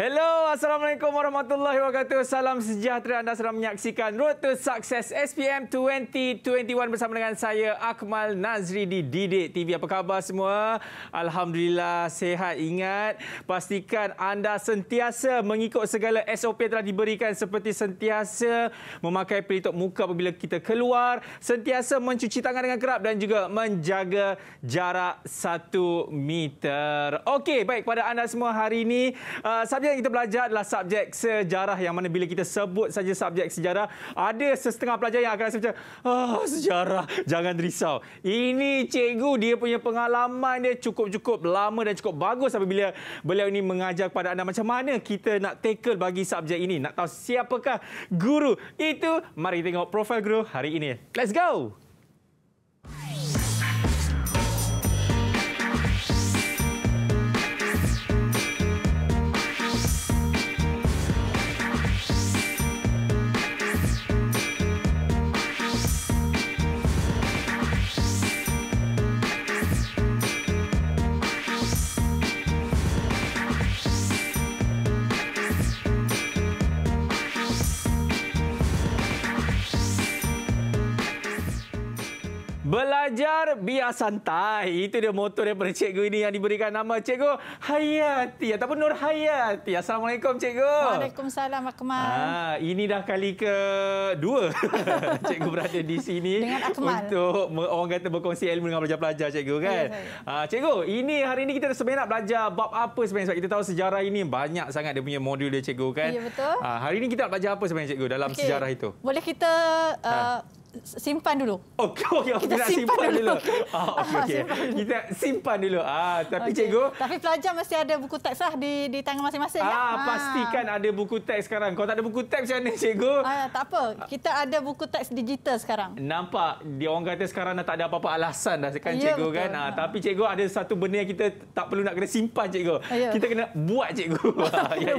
Hello, Assalamualaikum warahmatullahi wabarakatuh. Salam sejahtera anda sedang menyaksikan Road to Success SPM 2021 bersama dengan saya Akmal Nazri di Didik TV. Apa khabar semua? Alhamdulillah sehat. Ingat pastikan anda sentiasa mengikut segala SOP yang telah diberikan seperti sentiasa memakai pelitup muka apabila kita keluar, sentiasa mencuci tangan dengan kerap dan juga menjaga jarak satu meter. Okey, baik pada anda semua hari ini uh, subjek sebenarnya kita belajar adalah subjek sejarah yang mana bila kita sebut saja subjek sejarah, ada setengah pelajar yang akan rasa macam, ah sejarah, jangan risau. Ini cikgu dia punya pengalaman dia cukup-cukup lama dan cukup bagus apabila beliau ini mengajar kepada anda macam mana kita nak tackle bagi subjek ini. Nak tahu siapakah guru itu? Mari tengok profil guru hari ini. Let's go! We'll be Belajar biar santai. Itu dia motor daripada cikgu ini yang diberikan nama cikgu Hayati ataupun Nur Hayati. Assalamualaikum cikgu. Waalaikumsalam Akmal. Ah ini dah kali ke dua cikgu berada di sini. Dengan Akmal. Untuk orang kata berkongsi ilmu dengan pelajar-pelajar cikgu ya, kan. Ha, cikgu, ini hari ini kita sebenarnya belajar bab apa sebenarnya. Sebab kita tahu sejarah ini banyak sangat dia punya modul dia cikgu kan. Ya betul. Ha, hari ini kita nak belajar apa sebenarnya cikgu dalam okay. sejarah itu. Boleh kita... Ah. Uh, simpan dulu. Okey oh, okey okay. kita nak simpan, simpan dulu. Okey okey. Ah, okay. Ah, kita simpan dulu. Ah tapi okay. cikgu Tapi pelajar mesti ada buku teks lah di di tangan masing-masing ah, ya. Ah pastikan ada buku teks sekarang. Kalau tak ada buku teks macam mana cikgu? Ah ya, tak apa. Kita ada buku teks digital sekarang. Nampak dia orang kata sekarang dah tak ada apa-apa alasan dah kan ya, cikgu betul. kan. Ah, ah. tapi cikgu ada satu benda yang kita tak perlu nak kena simpan cikgu. ya. Kita kena buat cikgu. kita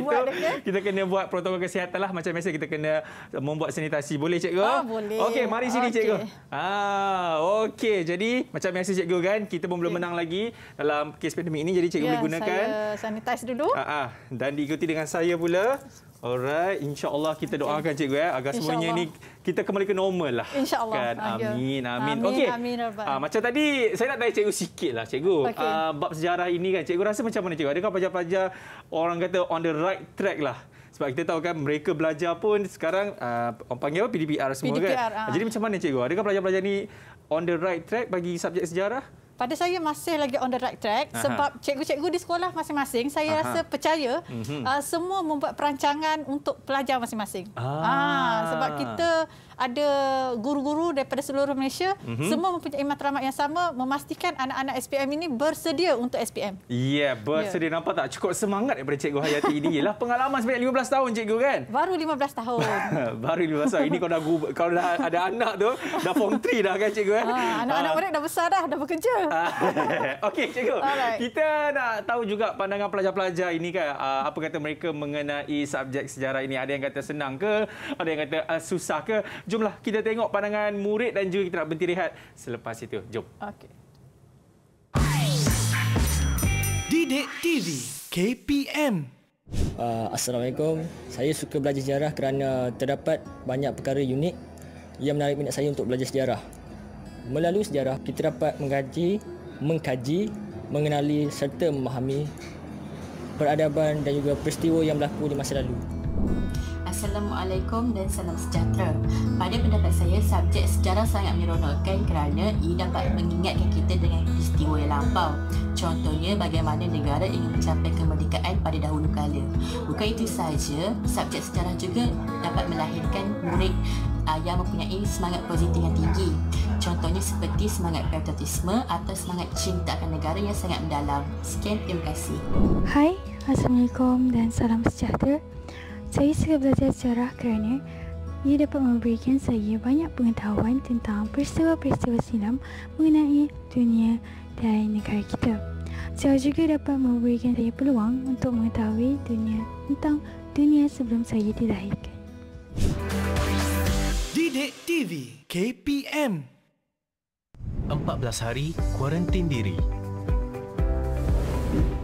kita kena buat protokol kesihatan lah macam biasa kita kena membuat sanitasi. Boleh cikgu? Ah boleh. Okey mari sini okay. cikgu. Ah, okey. Jadi macam biasa cikgu kan, kita pun belum yeah. menang lagi dalam kes pandemik ini. Jadi cikgu yeah, boleh gunakan. Ya, saya sanitize dulu. Ah, ah, dan diikuti dengan saya pula. Alright, insya-Allah kita okay. doakan cikgu ya agar semuanya ni kita kembali ke normal lah. InsyaAllah. Kan? Ah, ya. Amin, amin. amin okey. ah, macam tadi saya nak tanya cikgu sikit lah cikgu. Okay. Ah, bab sejarah ini kan cikgu rasa macam mana cikgu? Adakah pelajar-pelajar orang kata on the right track lah? Sebab kita tahu kan mereka belajar pun sekarang uh, orang panggil apa PDPR semua PDPR, kan. Ha. Jadi macam mana cikgu? Adakah pelajar-pelajar ni on the right track bagi subjek sejarah? Pada saya masih lagi on the right track Aha. sebab cikgu-cikgu di sekolah masing-masing saya Aha. rasa percaya mm-hmm. uh, semua membuat perancangan untuk pelajar masing-masing. Ah. Ah, sebab kita ada guru-guru daripada seluruh Malaysia mm-hmm. semua mempunyai matlamat yang sama memastikan anak-anak SPM ini bersedia untuk SPM. Ya, yeah, bersedia. Yeah. Nampak tak cukup semangat daripada Cikgu Hayati ini. Ialah pengalaman sebanyak 15 tahun Cikgu kan? Baru 15 tahun. Baru 15 tahun. Ini kalau dah, kau dah ada anak tu, dah form 3 dah kan Cikgu kan? anak-anak ah. mereka dah besar dah, dah bekerja. Okey Cikgu, Alright. kita nak tahu juga pandangan pelajar-pelajar ini kan. Ah, apa kata mereka mengenai subjek sejarah ini? Ada yang kata senang ke? Ada yang kata susah ke? jomlah kita tengok pandangan murid dan juga kita nak berhenti rehat selepas itu. Jom. Okey. Didik TV KPM uh, ah, Assalamualaikum. Saya suka belajar sejarah kerana terdapat banyak perkara unik yang menarik minat saya untuk belajar sejarah. Melalui sejarah, kita dapat mengkaji, mengkaji, mengenali serta memahami peradaban dan juga peristiwa yang berlaku di masa lalu. Assalamualaikum dan salam sejahtera. Pada pendapat saya, subjek sejarah sangat menyeronokkan kerana ia dapat mengingatkan kita dengan peristiwa yang lampau. Contohnya, bagaimana negara ingin mencapai kemerdekaan pada dahulu kala. Bukan itu sahaja, subjek sejarah juga dapat melahirkan murid ah, yang mempunyai semangat positif yang tinggi. Contohnya seperti semangat patriotisme atau semangat cinta akan negara yang sangat mendalam. Sekian, terima kasih. Hai, Assalamualaikum dan salam sejahtera. Saya suka belajar sejarah kerana ia dapat memberikan saya banyak pengetahuan tentang peristiwa-peristiwa silam mengenai dunia dan negara kita. Saya juga dapat memberikan saya peluang untuk mengetahui dunia tentang dunia sebelum saya dilahirkan. Didik TV KPM 14 hari kuarantin diri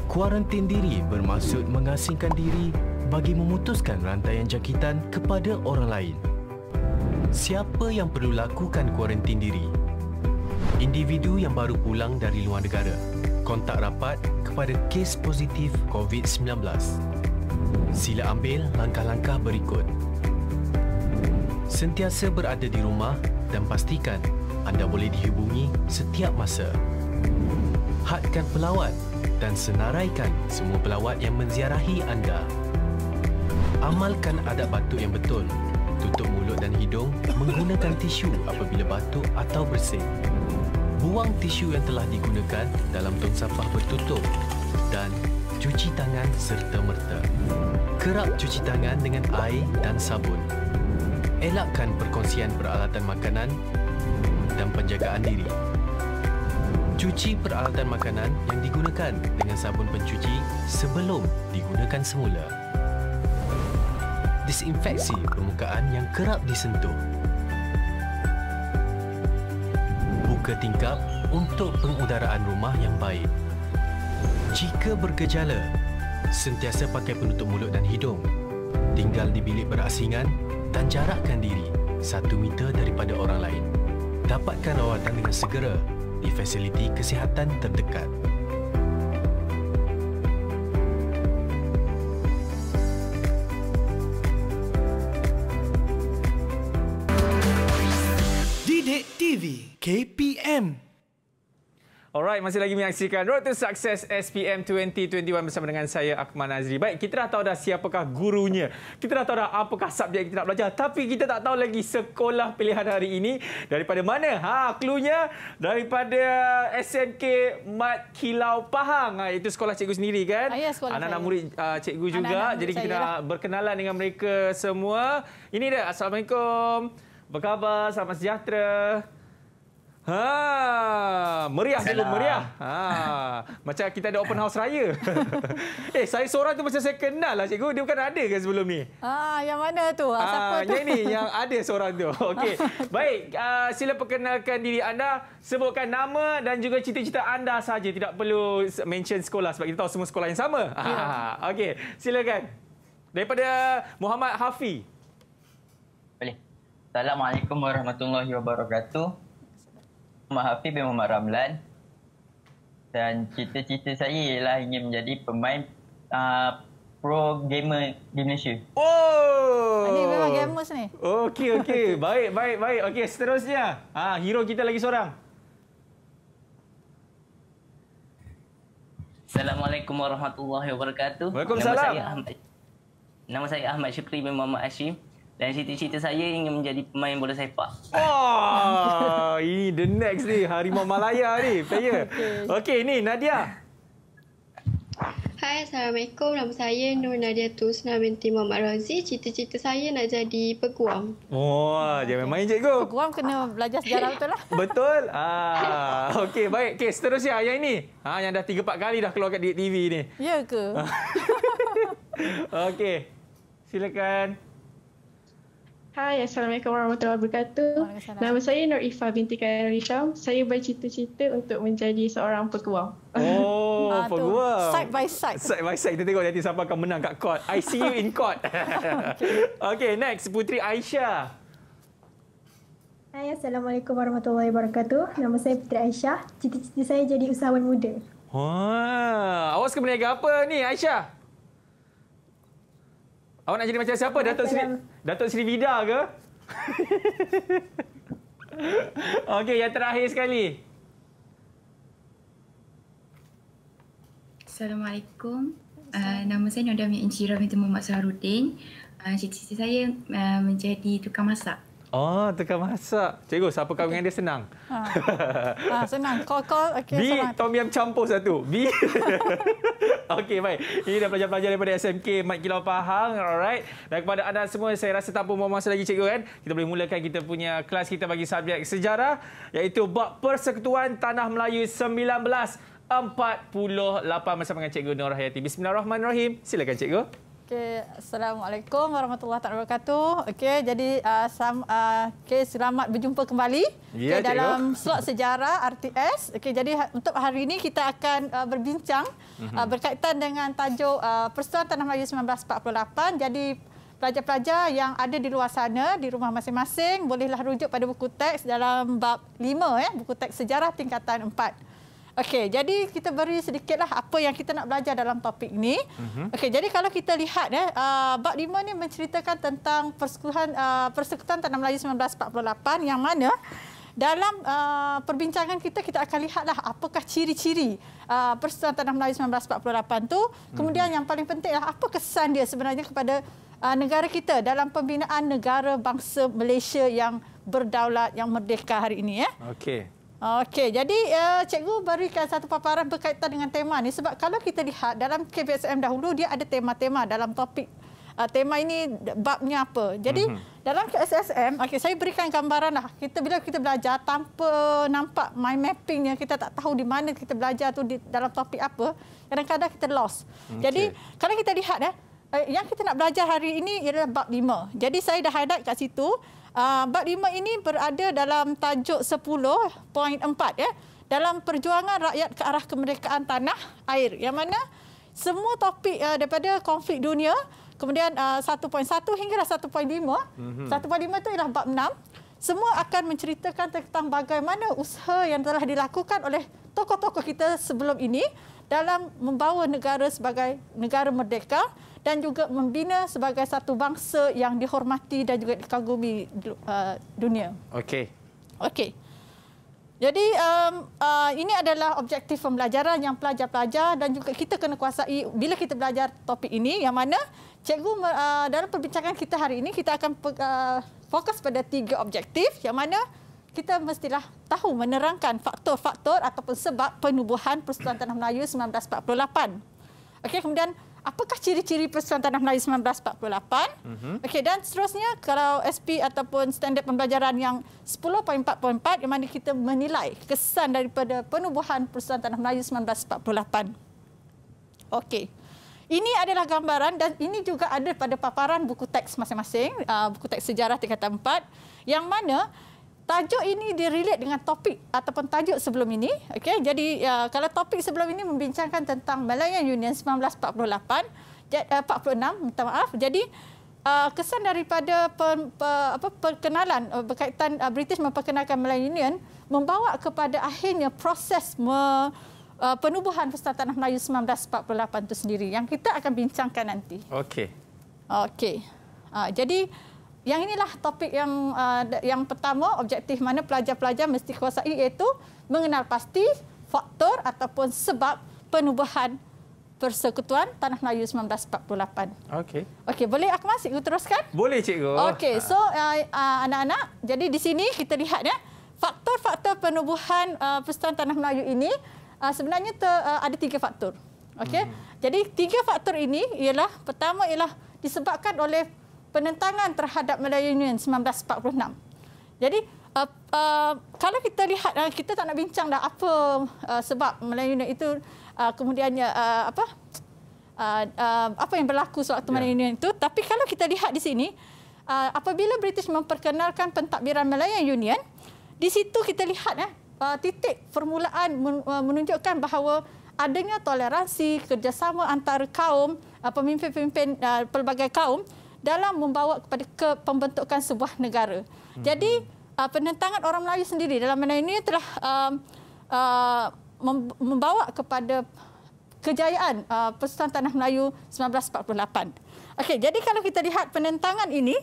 Kuarantin diri bermaksud mengasingkan diri bagi memutuskan rantaian jangkitan kepada orang lain. Siapa yang perlu lakukan kuarantin diri? Individu yang baru pulang dari luar negara. Kontak rapat kepada kes positif COVID-19. Sila ambil langkah-langkah berikut. Sentiasa berada di rumah dan pastikan anda boleh dihubungi setiap masa. Hadkan pelawat dan senaraikan semua pelawat yang menziarahi anda. Amalkan adab batuk yang betul. Tutup mulut dan hidung menggunakan tisu apabila batuk atau bersin. Buang tisu yang telah digunakan dalam tong sampah bertutup dan cuci tangan serta merta. Kerap cuci tangan dengan air dan sabun. Elakkan perkongsian peralatan makanan dan penjagaan diri. Cuci peralatan makanan yang digunakan dengan sabun pencuci sebelum digunakan semula disinfeksi permukaan yang kerap disentuh. Buka tingkap untuk pengudaraan rumah yang baik. Jika bergejala, sentiasa pakai penutup mulut dan hidung. Tinggal di bilik berasingan dan jarakkan diri satu meter daripada orang lain. Dapatkan rawatan dengan segera di fasiliti kesihatan terdekat. Baik, masih lagi menyaksikan Road to Success SPM 2021 bersama dengan saya, Akman Azri. Baik, kita dah tahu dah siapakah gurunya. Kita dah tahu dah apakah subjek kita nak belajar. Tapi kita tak tahu lagi sekolah pilihan hari ini. Daripada mana? Ha, cluenya daripada SMK Mat Kilau Pahang. Ha, itu sekolah cikgu sendiri kan? Ah, ya, sekolah Anak-anak murid uh, cikgu anak juga. Murid Jadi kita nak lah. berkenalan dengan mereka semua. Ini dia. Assalamualaikum. Apa khabar? Selamat sejahtera. Ha, meriah dulu meriah. Ha, macam kita ada open house raya. eh, saya seorang tu macam saya kenal lah cikgu. Dia bukan ada ke sebelum ni? Ah, yang mana tu? Ah, ah siapa ah, tu? Yang ni yang ada seorang tu. Okey. Baik, ah, sila perkenalkan diri anda, sebutkan nama dan juga cita-cita anda saja. Tidak perlu mention sekolah sebab kita tahu semua sekolah yang sama. Ah, Okey, silakan. Daripada Muhammad Hafi. Boleh. Assalamualaikum warahmatullahi wabarakatuh. Muhammad Hafiz bin Muhammad Ramlan dan cita-cita saya ialah ingin menjadi pemain uh, pro gamer di Malaysia. Oh! Ini memang gamers ni. Okey, okey. baik, baik, baik. Okey, seterusnya. Ha, hero kita lagi seorang. Assalamualaikum warahmatullahi wabarakatuh. Waalaikumsalam. Nama saya Ahmad, Nama saya Ahmad Syukri bin Muhammad Hashim. Dan cita-cita saya ingin menjadi pemain bola sepak. Wah, ini the next ni. Harimau Malaya ni, player. Okey, ini Nadia. Hai, Assalamualaikum. Nama saya Nur Nadia Tusna binti Muhammad Razi. Cita-cita saya nak jadi peguam. Wah, jangan main cikgu. Peguam kena belajar sejarah betul lah. Betul. Ah, Okey, baik. Okay, seterusnya, ayah ini. Ha, yang dah tiga 4 kali dah keluar kat TV ini. Ya ke? Okey, silakan. Hai, Assalamualaikum warahmatullahi wabarakatuh. Nama saya Nur Ifa binti Karisham. Saya bercita-cita untuk menjadi seorang peguam. Oh, uh, peguam. Side by side. Side by side. Kita tengok nanti siapa akan menang kat court. I see you in court. okay. okay, next. Putri Aisyah. Hai, Assalamualaikum warahmatullahi wabarakatuh. Nama saya Putri Aisyah. Cita-cita saya jadi usahawan muda. Wah, awak suka berniaga apa ni Aisyah? Awak nak jadi macam siapa? Datuk Sri Datuk Sri Vida ke? Okey, yang terakhir sekali. Assalamualaikum. Uh, nama saya Nodamia Inci Rami Temu Mak Saharudin. Uh, Cita-cita saya uh, menjadi tukang masak. Oh, tukar masak. Cikgu, siapa kawan dengan dia senang? Ha. ha senang. Call, call. Okay, Bi, Tom Yam campur satu. Bi, Okey, baik. Ini dah pelajar-pelajar daripada SMK Mat Kilau Pahang. Alright. Dan kepada anda semua, saya rasa tak pun masa lagi, cikgu kan? Kita boleh mulakan kita punya kelas kita bagi subjek sejarah. Iaitu Bab Persekutuan Tanah Melayu 1948 bersama dengan Cikgu Nur Hayati. Bismillahirrahmanirrahim. Silakan, Cikgu. Cikgu. Okey, assalamualaikum warahmatullahi wabarakatuh. Okey, jadi uh, sam, uh, okay, selamat berjumpa kembali yeah, okay, dalam slot sejarah RTS. Okey, jadi ha, untuk hari ini kita akan uh, berbincang mm-hmm. uh, berkaitan dengan tajuk uh, Persatuan Tanah Melayu 1948. Jadi pelajar-pelajar yang ada di luar sana di rumah masing-masing bolehlah rujuk pada buku teks dalam bab 5 eh, ya, buku teks sejarah tingkatan 4. Okey, jadi kita beri sedikitlah apa yang kita nak belajar dalam topik ini. Uh-huh. Mhm. Okey, jadi kalau kita lihat eh uh, bab 5 ini menceritakan tentang persekutuan uh, persekutuan Tanah Melayu 1948 yang mana dalam uh, perbincangan kita kita akan lihatlah apakah ciri-ciri uh, Persekutuan Tanah Melayu 1948 tu. Kemudian uh-huh. yang paling pentinglah apa kesan dia sebenarnya kepada uh, negara kita dalam pembinaan negara bangsa Malaysia yang berdaulat yang merdeka hari ini ya. Okey. Okey, jadi uh, cikgu berikan satu paparan berkaitan dengan tema ni sebab kalau kita lihat dalam KBSM dahulu dia ada tema-tema dalam topik uh, tema ini babnya apa. Jadi mm -hmm. dalam KSSM, okey saya berikan gambaranlah Kita bila kita belajar tanpa nampak mind mappingnya kita tak tahu di mana kita belajar tu di, dalam topik apa, kadang-kadang kita lost. Okay. Jadi kalau kita lihat eh, eh, yang kita nak belajar hari ini ialah bab 5. Jadi saya dah highlight kat situ. Ah, bab 5 ini berada dalam tajuk 10.4 ya dalam perjuangan rakyat ke arah kemerdekaan tanah air yang mana semua topik uh, daripada konflik dunia kemudian uh, 1.1 hingga 1.5 1.5 itu ialah bab 6 semua akan menceritakan tentang bagaimana usaha yang telah dilakukan oleh tokoh-tokoh kita sebelum ini dalam membawa negara sebagai negara merdeka dan juga membina sebagai satu bangsa yang dihormati dan juga dikagumi uh, dunia. Okey. Okey. Jadi um, uh, ini adalah objektif pembelajaran yang pelajar-pelajar dan juga kita kena kuasai bila kita belajar topik ini yang mana cikgu uh, dalam perbincangan kita hari ini kita akan uh, fokus pada tiga objektif yang mana kita mestilah tahu menerangkan faktor-faktor ataupun sebab penubuhan Persatuan Tanah Melayu 1948. Okey, kemudian apakah ciri-ciri Persatuan Tanah Melayu 1948? Mhm. Okey, dan seterusnya kalau SP ataupun standard pembelajaran yang 10.4.4 yang mana kita menilai kesan daripada penubuhan Persatuan Tanah Melayu 1948. Okey. Ini adalah gambaran dan ini juga ada pada paparan buku teks masing-masing, uh, buku teks sejarah tingkatan 4 yang mana tajuk ini dia dengan topik ataupun tajuk sebelum ini. Okey, jadi uh, kalau topik sebelum ini membincangkan tentang Malayan Union 1948 uh, 46, minta maaf. Jadi uh, kesan daripada per, per, apa perkenalan uh, berkaitan uh, British memperkenalkan Malayan Union membawa kepada akhirnya proses me, uh, penubuhan Pusat Tanah Melayu 1948 itu sendiri yang kita akan bincangkan nanti. Okey. Okey. Uh, jadi yang inilah topik yang uh, yang pertama objektif mana pelajar-pelajar mesti kuasai iaitu mengenal pasti faktor ataupun sebab penubuhan Persekutuan Tanah Melayu 1948. Okey. Okey, boleh Akmal cikgu teruskan? Boleh cikgu. Okey, ha. so anak-anak, uh, uh, jadi di sini kita lihat ya, faktor-faktor penubuhan uh, Persekutuan Tanah Melayu ini uh, sebenarnya ter, uh, ada tiga faktor. Okey. Hmm. Jadi tiga faktor ini ialah pertama ialah disebabkan oleh penentangan terhadap Malay Union 1946. Jadi uh, uh, kalau kita lihat uh, kita tak nak bincang dah apa uh, sebab Malay Union itu uh, kemudiannya uh, apa uh, uh, apa yang berlaku sewaktu Malay ya. Union itu tapi kalau kita lihat di sini uh, apabila British memperkenalkan pentadbiran Malay Union di situ kita lihat eh uh, titik permulaan uh, menunjukkan bahawa adanya toleransi kerjasama antara kaum uh, pemimpin-pemimpin uh, pelbagai kaum dalam membawa kepada ke pembentukan sebuah negara. Hmm. Jadi uh, penentangan orang Melayu sendiri dalam mana ini telah um, uh, uh, membawa kepada kejayaan uh, Persatuan Tanah Melayu 1948. Okey, jadi kalau kita lihat penentangan ini,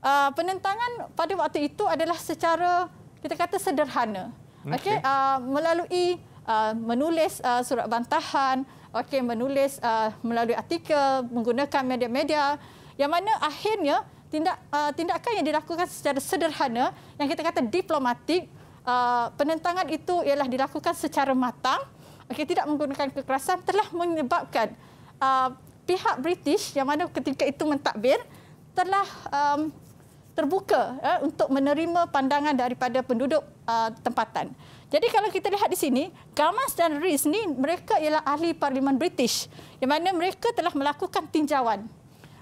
uh, penentangan pada waktu itu adalah secara kita kata sederhana. Hmm, okey, okay, uh, melalui uh, menulis uh, surat bantahan, okey menulis uh, melalui artikel, menggunakan media-media yang mana akhirnya tindak uh, tindakan yang dilakukan secara sederhana yang kita kata diplomatik uh, penentangan itu ialah dilakukan secara matang okay, tidak menggunakan kekerasan telah menyebabkan uh, pihak British yang mana ketika itu mentadbir telah um, terbuka uh, untuk menerima pandangan daripada penduduk uh, tempatan. Jadi kalau kita lihat di sini, Gamas dan Rees ni mereka ialah ahli parlimen British yang mana mereka telah melakukan tinjauan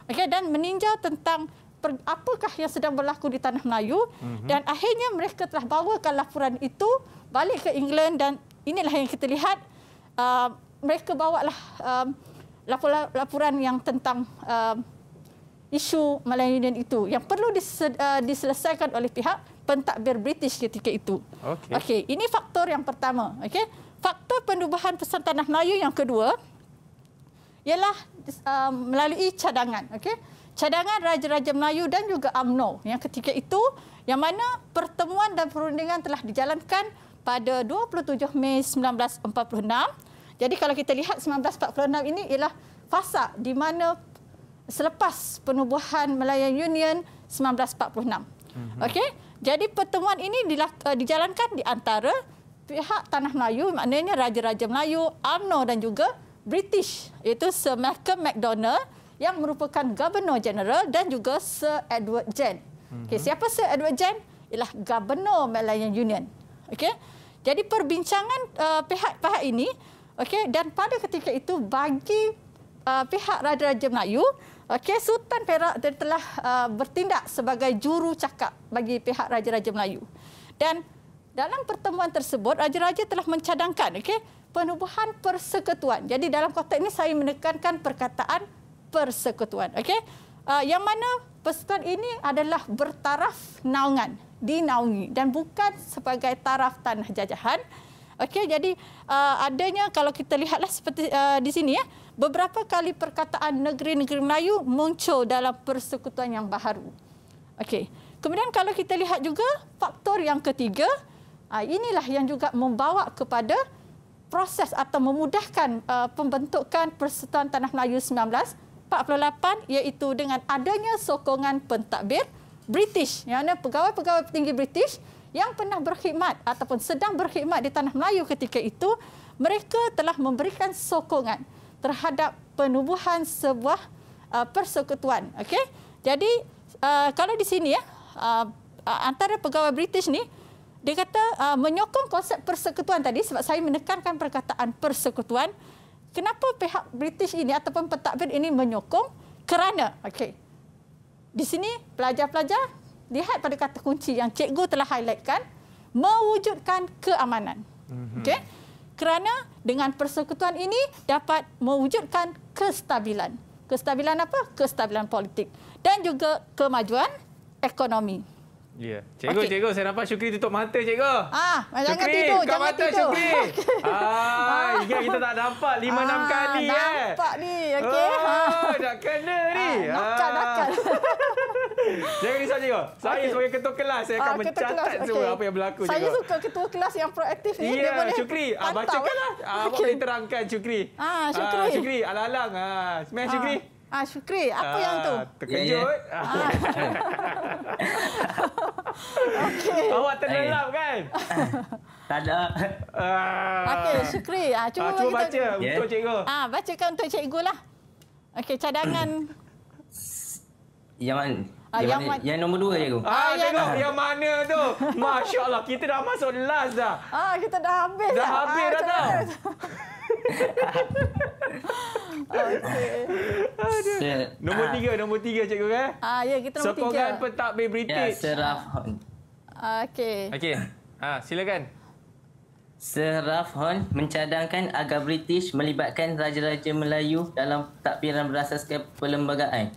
okay, dan meninjau tentang per, apakah yang sedang berlaku di tanah Melayu mm-hmm. dan akhirnya mereka telah bawakan laporan itu balik ke England dan inilah yang kita lihat uh, mereka bawa uh, um, laporan laporan yang tentang uh, isu Malayan itu yang perlu uh, diselesaikan oleh pihak pentadbir British ketika itu. Okey. Okay, ini faktor yang pertama. Okay Faktor pendubahan pesan tanah Melayu yang kedua ialah Uh, melalui cadangan. Okey, cadangan Raja-Raja Melayu dan juga AMNO yang ketika itu yang mana pertemuan dan perundingan telah dijalankan pada 27 Mei 1946. Jadi kalau kita lihat 1946 ini ialah fasa di mana selepas penubuhan Melayu Union 1946. Mhm. Okey. Jadi pertemuan ini uh, dijalankan di antara pihak tanah Melayu maknanya raja-raja Melayu, AMNO dan juga British iaitu Sir Malcolm MacDonald yang merupakan Governor General dan juga Sir Edward Jen. Okay, mhm. siapa Sir Edward Jen? Ialah Governor Malayan Union. Okay? Jadi perbincangan uh, pihak-pihak ini okay, dan pada ketika itu bagi uh, pihak Raja-Raja Melayu, okay, Sultan Perak telah uh, bertindak sebagai juru cakap bagi pihak Raja-Raja Melayu. Dan dalam pertemuan tersebut, Raja-Raja telah mencadangkan okay, penubuhan persekutuan. Jadi dalam konteks ini saya menekankan perkataan persekutuan. Okey. Uh, yang mana persekutuan ini adalah bertaraf naungan, dinaungi dan bukan sebagai taraf tanah jajahan. Okey, jadi uh, adanya kalau kita lihatlah seperti uh, di sini ya, beberapa kali perkataan negeri-negeri Melayu muncul dalam persekutuan yang baru. Okey. Kemudian kalau kita lihat juga faktor yang ketiga, uh, inilah yang juga membawa kepada proses atau memudahkan uh, pembentukan Persatuan Tanah Melayu 1948 iaitu dengan adanya sokongan pentadbir British yang pegawai-pegawai petinggi British yang pernah berkhidmat ataupun sedang berkhidmat di Tanah Melayu ketika itu mereka telah memberikan sokongan terhadap penubuhan sebuah uh, persekutuan Okay, jadi uh, kalau di sini ya uh, antara pegawai British ni dia kata uh, menyokong konsep persekutuan tadi sebab saya menekankan perkataan persekutuan kenapa pihak british ini ataupun pentadbir ini menyokong kerana okey di sini pelajar-pelajar lihat pada kata kunci yang cikgu telah highlightkan mewujudkan keamanan mhm. okey kerana dengan persekutuan ini dapat mewujudkan kestabilan kestabilan apa kestabilan politik dan juga kemajuan ekonomi Ya. Yeah. Cikgu, okay. cikgu, saya nampak Syukri tutup mata, cikgu. Ah, Syukri, jangan tidur. Buka mata, tidur. Syukri. Okay. Ah, eh. ah, ah. kita tak dapat lima, enam kali. Nampak eh. ni, okey. Oh, nak kena ni. Ah, nakal, ah. nakal. Jangan risau, cikgu. Saya okay. sebagai ketua kelas, saya akan ah, mencatat kelas. semua okay. apa yang berlaku, cikgu. Saya suka ketua kelas yang proaktif ni. Yeah. boleh Syukri, ah, bacakanlah. Eh. Okay. Ah, apa boleh terangkan, Syukri. Ah, Syukri. Ah, Syukri, alalang. Ah, smash, ah. Syukri. Ah Syukri, apa uh, yang tu? Ah, terkejut. Yeah, yeah. Okey. Awak terlelap eh. kan? tak ada. Uh, Okey, Syukri, ah, ah cuba, uh, cuba kita baca yeah. untuk ya. cikgu. Ah, bacakan untuk cikgu lah. Okey, cadangan Yaman. Yang, yang, mana, yang nombor dua cikgu. Ah, ah tengok yang, yang mana tu. Masya-Allah, kita dah masuk last dah. Ah, kita dah habis dah. Dah habis dah. dah. okay. Aduh. nombor ah. tiga, nombor tiga cikgu kan? Ah, ya, kita nombor tiga. Sokongan petak Bay British. Ya, yeah, Sir Okey. Okey. Ha, silakan. Sir Ralph mencadangkan agar British melibatkan raja-raja Melayu dalam takbiran berasaskan perlembagaan.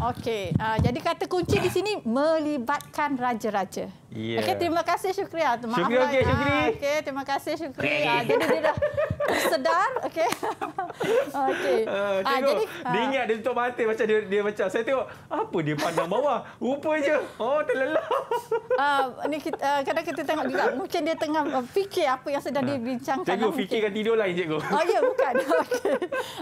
Okey. Uh, jadi kata kunci di sini melibatkan raja-raja. Yeah. Okey, terima kasih Syukria. Ah, maaf Syukri, okey, lah. Syukri. Okey, terima kasih Syukri. Okay. Uh, ah, jadi dia dah sedar, okey. Okay, Uh, ah, tengok, jadi, dia ingat dia tutup mata macam dia, dia macam. Saya tengok, apa dia pandang bawah? Rupa je. Oh, terlelap. Uh, ni kita, uh, kadang kita tengok juga. Mungkin dia tengah fikir apa yang sedang uh, dibincangkan. Cikgu, lah, fikirkan tidur lain, cikgu. Oh, ya, bukan. Okay.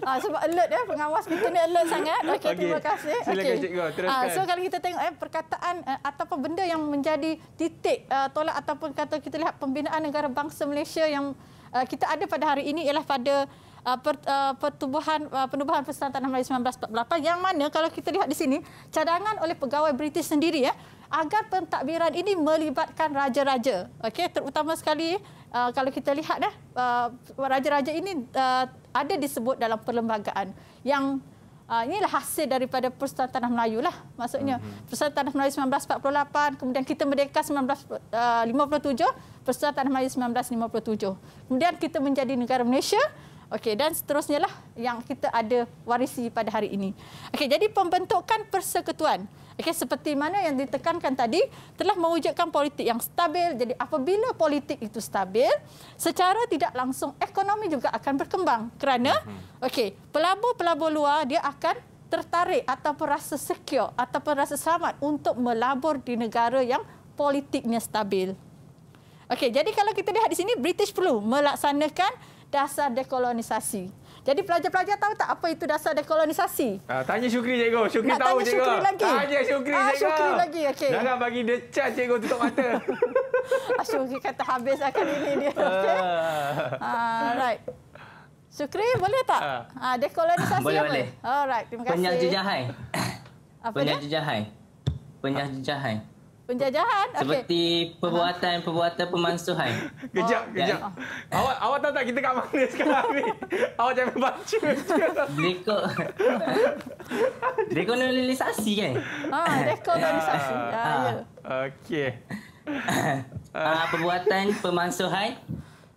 Uh, sebab alert, ya, pengawas kita ni alert sangat. Okey, okay. terima kasih. Silakan, okay. cikgu. Teruskan. Uh, so, kalau kita tengok eh, perkataan uh, ataupun benda yang menjadi titik uh, tolak ataupun kata kita lihat pembinaan negara bangsa Malaysia yang uh, kita ada pada hari ini ialah pada uh, per, uh, pertubuhan uh, penubuhan Pesan Tanah Melayu 1948 yang mana kalau kita lihat di sini cadangan oleh pegawai British sendiri ya agar pentadbiran ini melibatkan raja-raja okey terutama sekali uh, kalau kita lihat dah eh, uh, raja-raja ini uh, ada disebut dalam perlembagaan yang Uh, inilah hasil daripada Persatuan Tanah Melayu lah. Maksudnya mm-hmm. Persatuan Tanah Melayu 1948, kemudian kita merdeka 1957, ah, Persatuan Tanah Melayu 1957. Kemudian kita menjadi negara Malaysia. Okey dan seterusnya lah yang kita ada warisi pada hari ini. Okey jadi pembentukan persekutuan. Okey seperti mana yang ditekankan tadi telah mewujudkan politik yang stabil. Jadi apabila politik itu stabil, secara tidak langsung ekonomi juga akan berkembang. Kerana mhm. okey, pelabur-pelabur luar dia akan tertarik atau rasa secure atau rasa selamat untuk melabur di negara yang politiknya stabil. Okey, jadi kalau kita lihat di sini British perlu melaksanakan dasar dekolonisasi. Jadi pelajar-pelajar tahu tak apa itu dasar dekolonisasi? Uh, tanya Syukri cikgu. Syukri Nak tahu tanya cikgu. lagi. Tanya Syukri ah, cikgu. Ah, syukri lagi. Okay. Jangan bagi decat cikgu tutup mata. ah, syukri kata habis akan ini dia. Ah. Okay? Uh. Alright. Uh, Syukri boleh tak? Ah Ha, dekolonisasi boleh, apa? Boleh. Alright, terima kasih. Penjajahan. Apa Penjajahan. Penjajahan. Ha. Penjajahan. Okay. Seperti perbuatan-perbuatan pemansuhan. Kejap, oh, kejap. Oh. Awak awak tahu tak kita kat mana sekarang ni? awak jangan baca. Dekol. Dekolonisasi kan? Ah, dekolonisasi. Ya, ah. ah, ya. Okey. Uh, perbuatan pemansuhan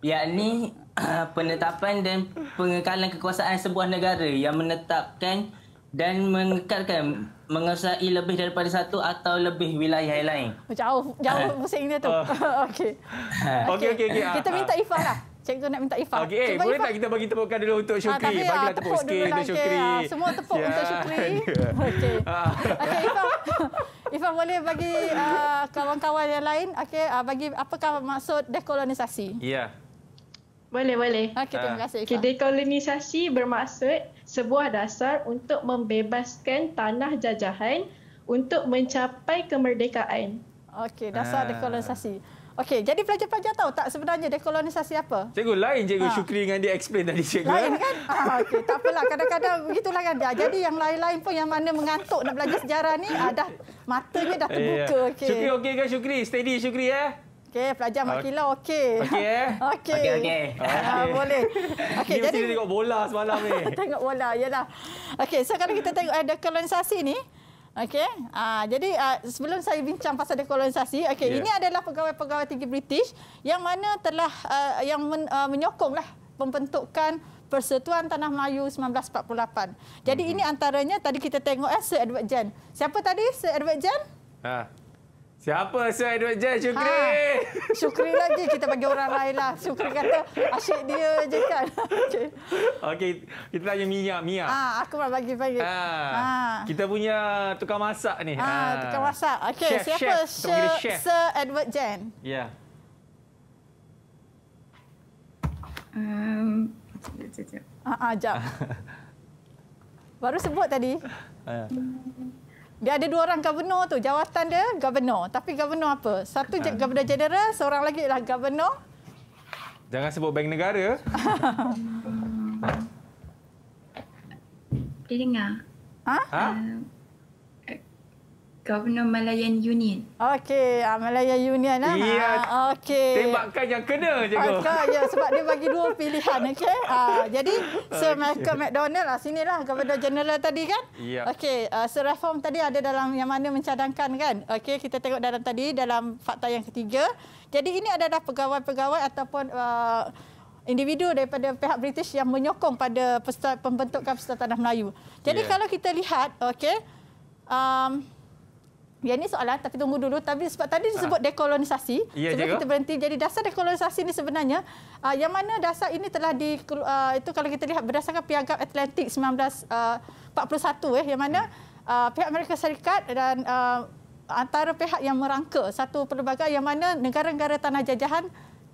yakni uh, penetapan dan pengekalan kekuasaan sebuah negara yang menetapkan dan mengekalkan menguasai lebih daripada satu atau lebih wilayah yang lain. Jauh jauh uh, pusing dia tu. Oh. Okey. Okey okey okey. Kita ah, minta ah. Ifah lah. Cikgu nak minta Ifah. Okey, eh, boleh tak kita bagi tepukan dulu untuk ah, Syukri? Ah, Bagilah tepuk, tepuk sikit untuk Syukri. Okay. Semua tepuk yeah. untuk ya, Syukri. Okey. Okey Ifa, Ifa boleh bagi uh, kawan-kawan yang lain okey uh, bagi apakah maksud dekolonisasi? Ya. Yeah. Boleh, boleh. Okey, ah, terima ah. kasih. Okay, dekolonisasi bermaksud sebuah dasar untuk membebaskan tanah jajahan untuk mencapai kemerdekaan. Okey, dasar ha. dekolonisasi. Okey, jadi pelajar-pelajar tahu tak sebenarnya dekolonisasi apa? Cikgu, lain cikgu ha. Syukri dengan dia explain tadi cikgu. Lain eh. kan? Ha, Okey, tak apalah. Kadang-kadang begitulah kan. Jadi yang lain-lain pun yang mana mengantuk nak belajar sejarah ni, ada dah matanya dah eh, terbuka. Okay. Syukri okey kan Syukri? Steady Syukri ya? Eh? Okey, pelajar Mak Kilau okey. Okey eh? Okey. Okey, okey. Ah, okay. Uh, boleh. Okey, jadi... Mesti tengok bola semalam ni. tengok bola, yelah. Okey, so kalau kita tengok eh, ada kolonisasi ni. Okey, uh, jadi uh, sebelum saya bincang pasal dekolonisasi. Okey, yeah. ini adalah pegawai-pegawai tinggi British yang mana telah uh, yang men, uh, menyokong lah pembentukan Persatuan Tanah Melayu 1948. Jadi mm-hmm. ini antaranya tadi kita tengok eh, Sir Edward Jen. Siapa tadi Sir Edward Jen? Ha. Siapa Sir Edward Jen? Ha, syukri. Ha, syukri lagi kita bagi orang lain lah. Syukri kata asyik dia je kan. Okey. kita tanya minyak, Mia. Ha, aku nak bagi bagi. Ha, ha. Kita punya tukang masak ni. Ha, ha. tukang masak. Okey, siapa chef. Sir, Sir Edward Jen? Ya. Yeah. Um, jap, jap, jap. Ha, ha, jap. Baru sebut tadi. Ha. Dia ada dua orang governor tu. Jawatan dia governor. Tapi governor apa? Satu uh. governor general, seorang lagi lah governor. Jangan sebut bank negara. dia dengar. Ha? Ha? Eh, Governor Malayan Union. Okey, uh, Malayan Union. Ah. Ya, uh, ah, okay. tembakan yang kena je. Okay, yeah, ya, sebab dia bagi dua pilihan. Okay? Uh, jadi, Sir okay. Michael McDonald, uh, sinilah Governor General tadi kan. Yeah. Okey, uh, Sir Reform tadi ada dalam yang mana mencadangkan kan. Okey, kita tengok dalam tadi, dalam fakta yang ketiga. Jadi, ini adalah pegawai-pegawai ataupun... Uh, individu daripada pihak British yang menyokong pada pembentukan Pesta Tanah Melayu. Jadi yeah. kalau kita lihat, okay. um, Ya ini soalan tapi tunggu dulu tapi sebab tadi ha. disebut dekolonisasi ya, sebab kita berhenti jadi dasar dekolonisasi ini sebenarnya uh, yang mana dasar ini telah di uh, itu kalau kita lihat berdasarkan piagam Atlantik 1941 ah, eh yang mana uh, pihak Amerika Syarikat dan uh, antara pihak yang merangka satu perlembagaan yang mana negara-negara tanah jajahan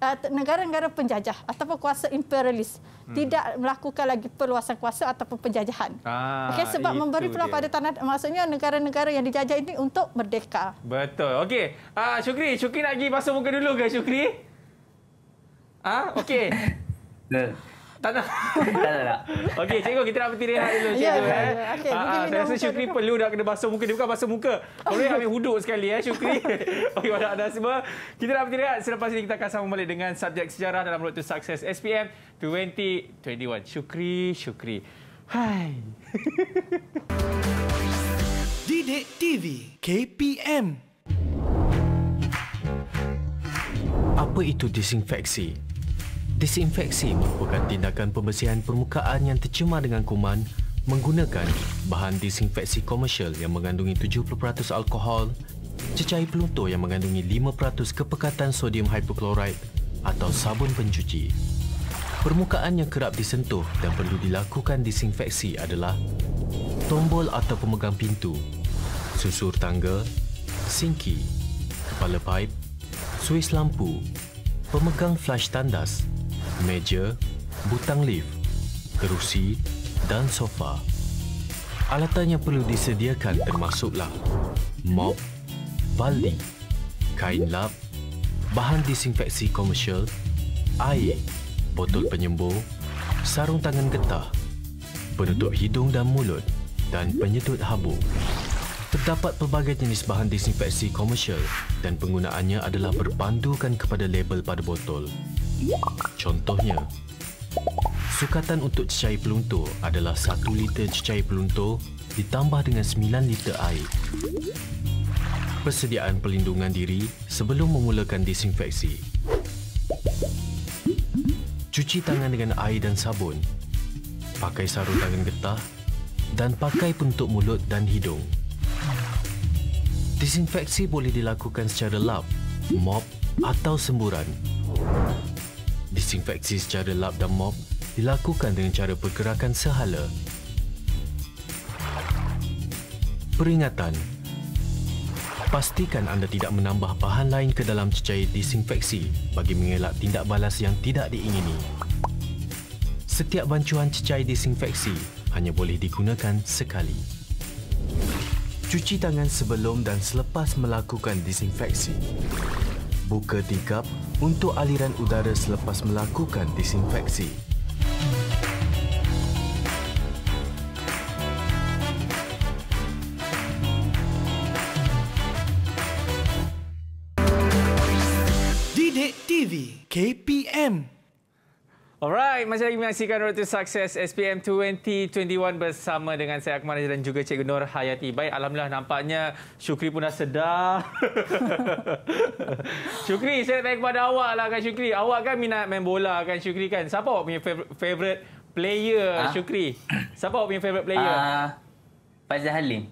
Ah, negara-negara penjajah ataupun kuasa imperialis hmm. tidak melakukan lagi perluasan kuasa ataupun penjajahan. Ah, okay, sebab memberi peluang pada tanah maksudnya negara-negara yang dijajah ini untuk merdeka. Betul. Okey. Ah uh, Syukri, Syukri nak pergi basuh muka dulu ke Syukri? Ah, okey. Tak nak. tak nak nak. Okey, cikgu kita nak berhenti rehat dulu ya, cikgu. Ya, yeah, eh. okay, ha, ha, saya rasa Syukri perlu dah kena basuh muka. Dia bukan basuh muka. Kalau ambil huduk sekali eh Syukri. Okey, pada anda semua. Kita nak berhenti rehat. Selepas ini kita akan sambung balik dengan subjek sejarah dalam Road to Success SPM 2021. Syukri, Syukri. Hai. Didik TV KPM Apa itu disinfeksi? Disinfeksi merupakan tindakan pembersihan permukaan yang tercemar dengan kuman menggunakan bahan disinfeksi komersial yang mengandungi 70% alkohol, cecair peluntur yang mengandungi 5% kepekatan sodium hypochlorite atau sabun pencuci. Permukaan yang kerap disentuh dan perlu dilakukan disinfeksi adalah tombol atau pemegang pintu, susur tangga, sinki, kepala pipe, suis lampu, pemegang flash tandas meja, butang lift, kerusi dan sofa. Alatan yang perlu disediakan termasuklah mop, baldi, kain lap, bahan disinfeksi komersial, air, botol penyembuh, sarung tangan getah, penutup hidung dan mulut dan penyedut habuk. Terdapat pelbagai jenis bahan disinfeksi komersial dan penggunaannya adalah berpandukan kepada label pada botol. Contohnya, sukatan untuk cecair peluntur adalah 1 liter cecair peluntur ditambah dengan 9 liter air. Persediaan pelindungan diri sebelum memulakan disinfeksi. Cuci tangan dengan air dan sabun. Pakai sarung tangan getah dan pakai penutup mulut dan hidung. Disinfeksi boleh dilakukan secara lap, mop atau semburan disinfeksi secara lap dan mop dilakukan dengan cara pergerakan sehala. Peringatan Pastikan anda tidak menambah bahan lain ke dalam cecair disinfeksi bagi mengelak tindak balas yang tidak diingini. Setiap bancuhan cecair disinfeksi hanya boleh digunakan sekali. Cuci tangan sebelum dan selepas melakukan disinfeksi buka tingkap untuk aliran udara selepas melakukan disinfeksi. KPM Alright, masih lagi menyaksikan Road to Success SPM 2021 bersama dengan saya Akmal dan juga Cikgu Nur Hayati. Baik, Alhamdulillah nampaknya Syukri pun dah sedar. Syukri, saya nak tanya kepada awak lah kan Syukri. Awak kan minat main bola kan Syukri kan. Siapa awak punya favourite player ha? Syukri? Siapa awak punya favourite player? Uh, ah, Fazal Halim.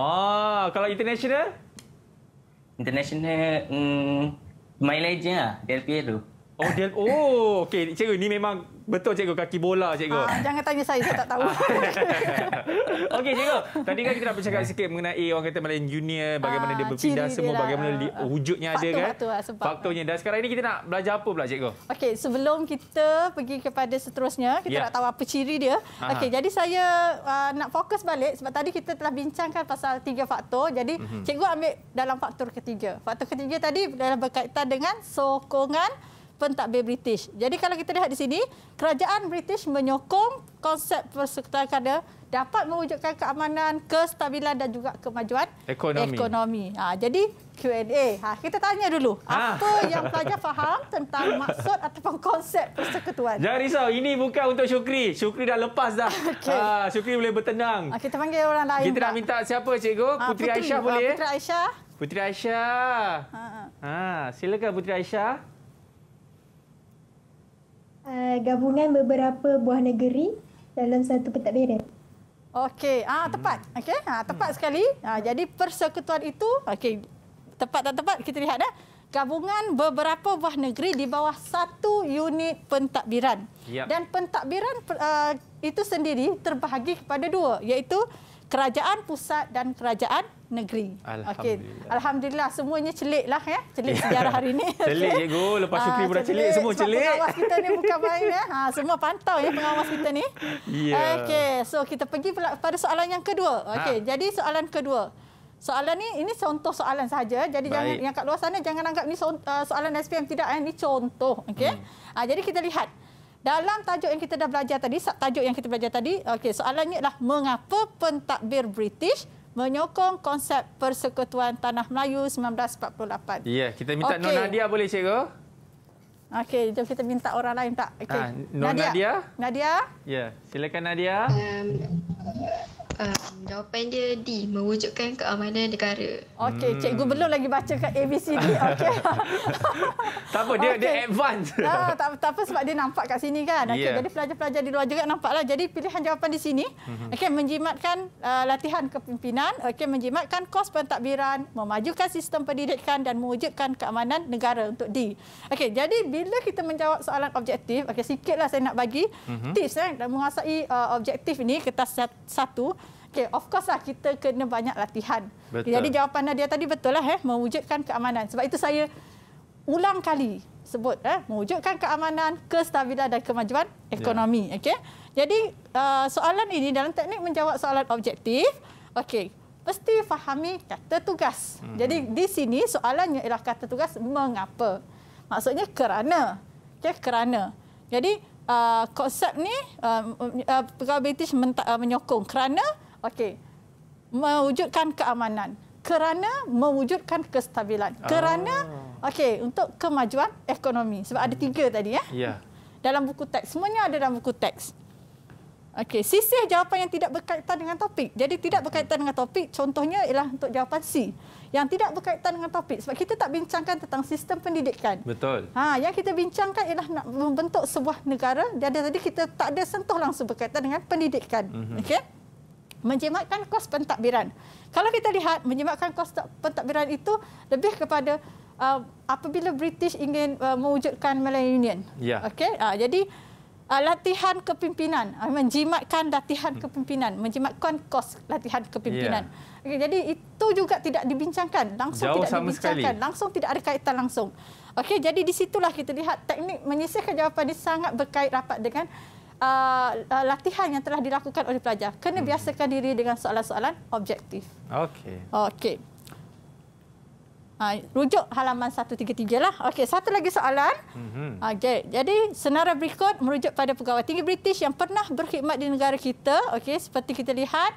Oh, kalau international? International, hmm, my legend lah, Del Piero. Oh, dia, oh, okay, Cikgu, ini memang betul cikgu kaki bola cikgu. Ah, jangan tanya saya, saya tak tahu. Ah. Okay cikgu, tadi kan kita dah bercakap sikit mengenai orang kata Malayan Junior, bagaimana ah, dia berpindah semua, dia lah. bagaimana lah, wujudnya faktor, ada kan. Faktor, lah, sebab. Faktornya. Dan sekarang ini kita nak belajar apa pula cikgu? Okay sebelum kita pergi kepada seterusnya, kita ya. nak tahu apa ciri dia. Okay jadi saya uh, nak fokus balik sebab tadi kita telah bincangkan pasal tiga faktor. Jadi mm -hmm. cikgu ambil dalam faktor ketiga. Faktor ketiga tadi adalah berkaitan dengan sokongan pentadbir British. Jadi kalau kita lihat di sini, kerajaan British menyokong konsep persekutuan kanada dapat mewujudkan keamanan, kestabilan dan juga kemajuan ekonomi. ekonomi. Ha, jadi Q&A. Ha, kita tanya dulu, ha. apa yang pelajar faham tentang maksud ataupun konsep persekutuan? Jangan risau, ini bukan untuk Syukri. Syukri dah lepas dah. Okay. Ha, Syukri boleh bertenang. Ha, kita panggil orang lain. Kita nak minta siapa, Cikgu? Ha, Puteri Aisyah boleh? Ha, Puteri Aisyah. Puteri Aisyah. Ha. Ha, silakan ha, Silakan Puteri Aisyah. Eh, gabungan beberapa buah negeri dalam satu petak beret. Okey, ah hmm. tepat. Okey, ah tepat hmm. sekali. Ah jadi persekutuan itu okey tepat tak tepat kita lihat dah. Eh. Gabungan beberapa buah negeri di bawah satu unit pentadbiran. Yep. Ya. Dan pentadbiran uh, itu sendiri terbahagi kepada dua iaitu kerajaan pusat dan kerajaan negeri. Alhamdulillah. Okay. Alhamdulillah semuanya celik lah ya. Celik ya. sejarah hari ini. celik okay. cikgu. Lepas ah, syukri pun dah celik. Semua Sebab celik. Pengawas kita ni bukan main ya. Ha, semua pantau ya pengawas kita ni. Ya. Yeah. Okey. So kita pergi pada soalan yang kedua. Okey. Ha. Jadi soalan kedua. Soalan ni ini contoh soalan saja. Jadi Baik. jangan yang kat luar sana jangan anggap ni so, uh, ah, soalan SPM tidak ini eh. contoh. Okey. Hmm. Ha, jadi kita lihat. Dalam tajuk yang kita dah belajar tadi, tajuk yang kita belajar tadi, okay, soalannya ialah mengapa pentadbir British menyokong konsep Persekutuan Tanah Melayu 1948. Ya, kita minta okay. Nona Nadia boleh cikgu? Okey, jom kita minta orang lain tak? Okay. Ha, Nona Nadia? Nadia? Ya, silakan Nadia. Um, Um, jawapan dia D, mewujudkan keamanan negara. Okey, hmm. cikgu belum lagi baca kat ABCD. Okey. tak apa, dia, okay. dia advance. Ah, tak, tak apa sebab dia nampak kat sini kan. Okay, yeah. Jadi pelajar-pelajar di luar juga nampaklah. Jadi pilihan jawapan di sini. Hmm. Okey, menjimatkan uh, latihan kepimpinan. Okey, menjimatkan kos pentadbiran, memajukan sistem pendidikan dan mewujudkan keamanan negara untuk D. Okey, jadi bila kita menjawab soalan objektif, okey sikitlah saya nak bagi mm-hmm. tips eh, mengasai uh, ah, objektif ini kertas satu Okey, of course lah kita kena banyak latihan. Betul. Jadi jawapan Nadia tadi betul lah eh, mewujudkan keamanan. Sebab itu saya ulang kali sebut eh, mewujudkan keamanan, kestabilan dan kemajuan ekonomi. Ya. Okey. Jadi uh, soalan ini dalam teknik menjawab soalan objektif, okey, mesti fahami kata tugas. Hmm. Jadi di sini soalannya ialah kata tugas mengapa. Maksudnya kerana. Okey, kerana. Jadi Uh, konsep ni uh, uh, uh pegawai British menta- uh, menyokong kerana Okey. Mewujudkan keamanan kerana mewujudkan kestabilan. Ah. Kerana okey, untuk kemajuan ekonomi. Sebab ada tiga tadi ya. Eh? Ya. Dalam buku teks semuanya ada dalam buku teks. Okey, sisih jawapan yang tidak berkaitan dengan topik. Jadi tidak berkaitan dengan topik, contohnya ialah untuk jawapan C. Yang tidak berkaitan dengan topik sebab kita tak bincangkan tentang sistem pendidikan. Betul. Ha, yang kita bincangkan ialah nak membentuk sebuah negara. Jadi tadi kita tak ada sentuh langsung berkaitan dengan pendidikan. Mm-hmm. Okey menjimatkan kos pentadbiran. Kalau kita lihat menjimatkan kos pentadbiran itu lebih kepada uh, apabila British ingin uh, mewujudkan Malay Union. Yeah. Okey. Uh, jadi uh, latihan kepimpinan, uh, menjimatkan latihan hmm. kepimpinan, menjimatkan kos latihan kepimpinan. Yeah. Ya. jadi itu juga tidak dibincangkan, langsung Jauh tidak dibincangkan, sekali. langsung tidak ada kaitan langsung. Okey, jadi di situlah kita lihat teknik menyisihkan jawapan ini sangat berkait rapat dengan Uh, uh, latihan yang telah dilakukan oleh pelajar. Kena hmm. biasakan diri dengan soalan-soalan objektif. Okey. Okey. Ha, rujuk halaman 133 lah. Okey, satu lagi soalan. Mm-hmm. Okey, jadi senarai berikut merujuk pada pegawai tinggi British yang pernah berkhidmat di negara kita. Okey, seperti kita lihat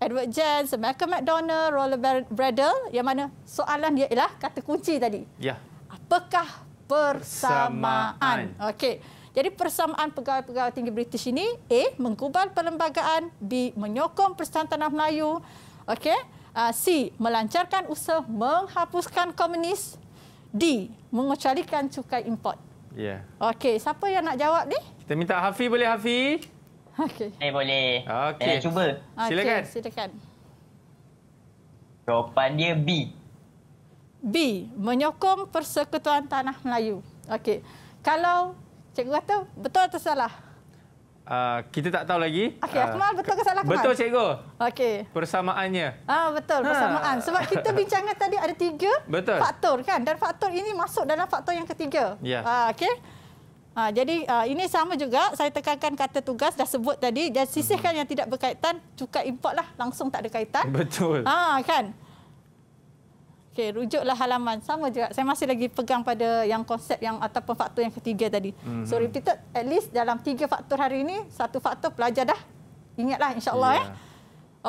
Edward Jens, Malcolm McDonald, Roller Bradel yang mana soalan dia ialah kata kunci tadi. Ya. Yeah. Apakah persamaan? persamaan. Okey. Jadi persamaan pegawai-pegawai tinggi British ini A. Mengkubal perlembagaan B. Menyokong Persatuan Tanah Melayu okey, uh, ah, C. Melancarkan usaha menghapuskan komunis D. Mengecualikan cukai import yeah. Okey, siapa yang nak jawab ni? Kita minta Hafiz boleh Hafiz. Okey. Eh boleh. Okey. Eh, cuba. Okay, silakan. silakan. Jawapan dia B. B. Menyokong Persekutuan Tanah Melayu. Okey. Kalau Cikgu kata betul atau salah? Uh, kita tak tahu lagi. Okey, Akmal ah. betul ke salah? Betul, Kemal? Cikgu. Okey. Persamaannya. Ah Betul, ha. persamaan. Sebab kita bincangkan tadi ada tiga betul. faktor. kan? Dan faktor ini masuk dalam faktor yang ketiga. Ya. Yeah. Uh, Okey. Uh, jadi uh, ini sama juga. Saya tekankan kata tugas dah sebut tadi. Dan sisihkan mm -hmm. yang tidak berkaitan. Cukai import lah. Langsung tak ada kaitan. Betul. Ah uh, Kan? Okey, rujuklah halaman. Sama juga. Saya masih lagi pegang pada yang konsep yang ataupun faktor yang ketiga tadi. Mm-hmm. So, repeated at least dalam tiga faktor hari ini, satu faktor pelajar dah. Ingatlah insyaallah. allah ya.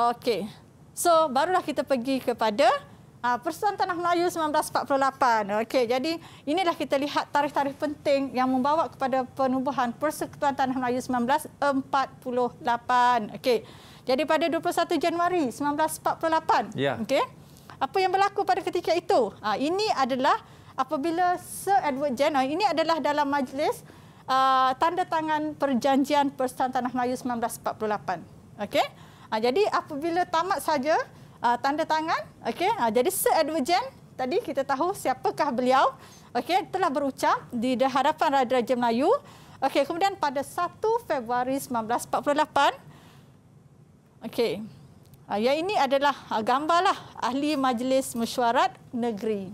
yeah. eh. Okey. So, barulah kita pergi kepada Ah Persatuan Tanah Melayu 1948. Okey, jadi inilah kita lihat tarikh-tarikh penting yang membawa kepada penubuhan Persatuan Tanah Melayu 1948. Okey. Jadi pada 21 Januari 1948. Yeah. Okey apa yang berlaku pada ketika itu. Uh, ini adalah apabila Sir Edward Jenner, ah, ini adalah dalam majlis uh, tanda tangan perjanjian Persatuan Tanah Melayu 1948. Okay. Uh, jadi apabila tamat saja uh, tanda tangan, Okay. Uh, jadi Sir Edward Jenner tadi kita tahu siapakah beliau. Okay. telah berucap di hadapan Raja-Raja Melayu. Okey, kemudian pada 1 Februari 1948 Okey. Ah, yang ini adalah ah, gambarlah ahli majlis mesyuarat negeri.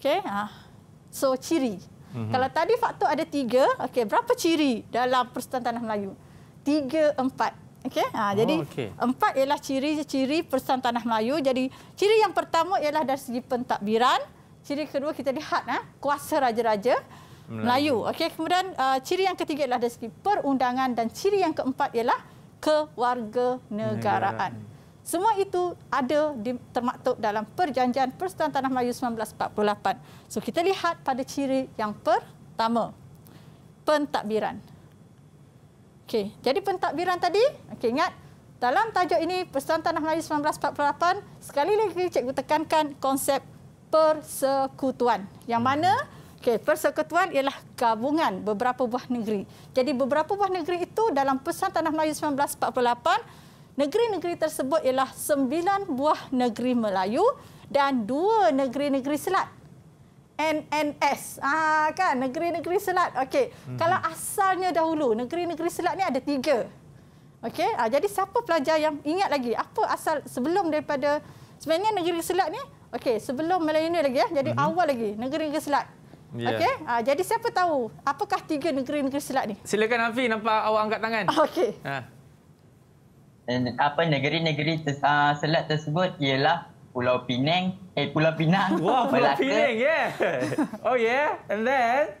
Okey, ah, so ciri. Mm-hmm. Kalau tadi faktor ada tiga, okay, berapa ciri dalam Persatuan Tanah Melayu? Tiga, empat. Okay? Ah oh, jadi okay. empat ialah ciri-ciri Persatuan Tanah Melayu. Jadi ciri yang pertama ialah dari segi pentadbiran. Ciri kedua kita lihat ha, kuasa raja-raja Melayu. Melayu. Okay, kemudian uh, ciri yang ketiga ialah dari segi perundangan. Dan ciri yang keempat ialah kewarganegaraan. Semua itu ada termaktub dalam Perjanjian Persetuan Tanah Melayu 1948. So kita lihat pada ciri yang pertama. Pentadbiran. Okay, jadi pentadbiran tadi, okey ingat dalam tajuk ini Persetuan Tanah Melayu 1948 sekali lagi cikgu tekankan konsep persekutuan. Yang mana Okey, persekutuan ialah gabungan beberapa buah negeri. Jadi beberapa buah negeri itu dalam Pesan Tanah Melayu 1948, negeri-negeri tersebut ialah sembilan buah negeri Melayu dan dua negeri-negeri Selat. NNS. Ah kan, negeri-negeri Selat. Okey. Mm-hmm. Kalau asalnya dahulu negeri-negeri Selat ni ada tiga. Okey. Ah, jadi siapa pelajar yang ingat lagi apa asal sebelum daripada sebenarnya negeri Selat ni? Okey, sebelum Melayu ni lagi ya. Jadi mm-hmm. awal lagi negeri-negeri Selat. Yeah. Okey, ha, jadi siapa tahu apakah tiga negeri-negeri silat ni? Silakan Afi nampak awak angkat tangan. Okey. Ha. apa negeri-negeri uh, ah, selat tersebut ialah Pulau Pinang, eh Pulau Pinang. Wah, Pulau Melaka. Pinang, yeah. Oh yeah, and then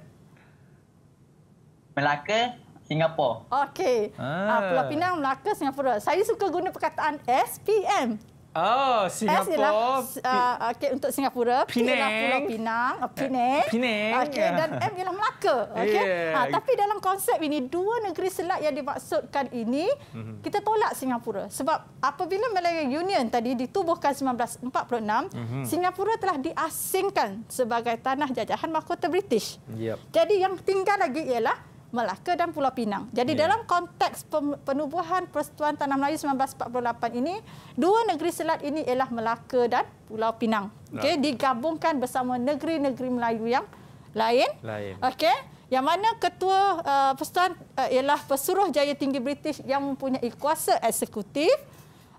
Melaka, Singapura. Okay. Ah. Ha, Pulau Pinang, Melaka, Singapura. Saya suka guna perkataan SPM. Oh, eh, Singapura. Lah, s ialah uh, ah, okay, untuk Singapura. Penang. Lah, Pulau Pinang. Ah, eh, Pinang, ah, Okay, dan M ialah Melaka. Okay? Yeah. Ha, tapi dalam konsep ini, dua negeri selat yang dimaksudkan ini, mm-hmm. kita tolak Singapura. Sebab apabila Malaya Union tadi ditubuhkan 1946, mm-hmm. Singapura telah diasingkan sebagai tanah jajahan mahkota British. Yep. Jadi yang tinggal lagi ialah Melaka dan Pulau Pinang. Jadi yeah. dalam konteks penubuhan Persatuan Tanah Melayu 1948 ini, dua negeri selat ini ialah Melaka dan Pulau Pinang. Okey, nah. digabungkan bersama negeri-negeri Melayu yang lain. lain. Okey, yang mana ketua uh, Persatuan uh, ialah Pesuruh Jaya Tinggi British yang mempunyai kuasa eksekutif.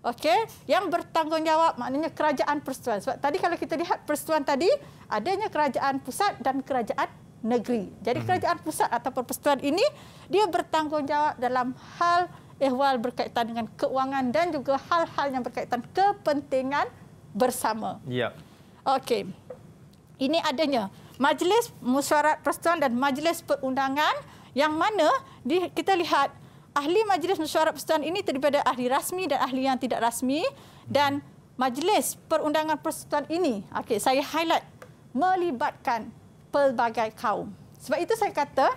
Okey, yang bertanggungjawab maknanya kerajaan persatuan. Sebab tadi kalau kita lihat persatuan tadi, adanya kerajaan pusat dan kerajaan negeri. Jadi hmm. kerajaan pusat atau persekutuan ini dia bertanggungjawab dalam hal ehwal berkaitan dengan keuangan dan juga hal-hal yang berkaitan kepentingan bersama. Ya. Okey. Ini adanya Majlis Musyarat Persekutuan dan Majlis Perundangan yang mana di, kita lihat ahli Majlis Musyarat Persekutuan ini terdiri daripada ahli rasmi dan ahli yang tidak rasmi dan Majlis Perundangan Persekutuan ini okey saya highlight melibatkan pelbagai kaum. Sebab itu saya kata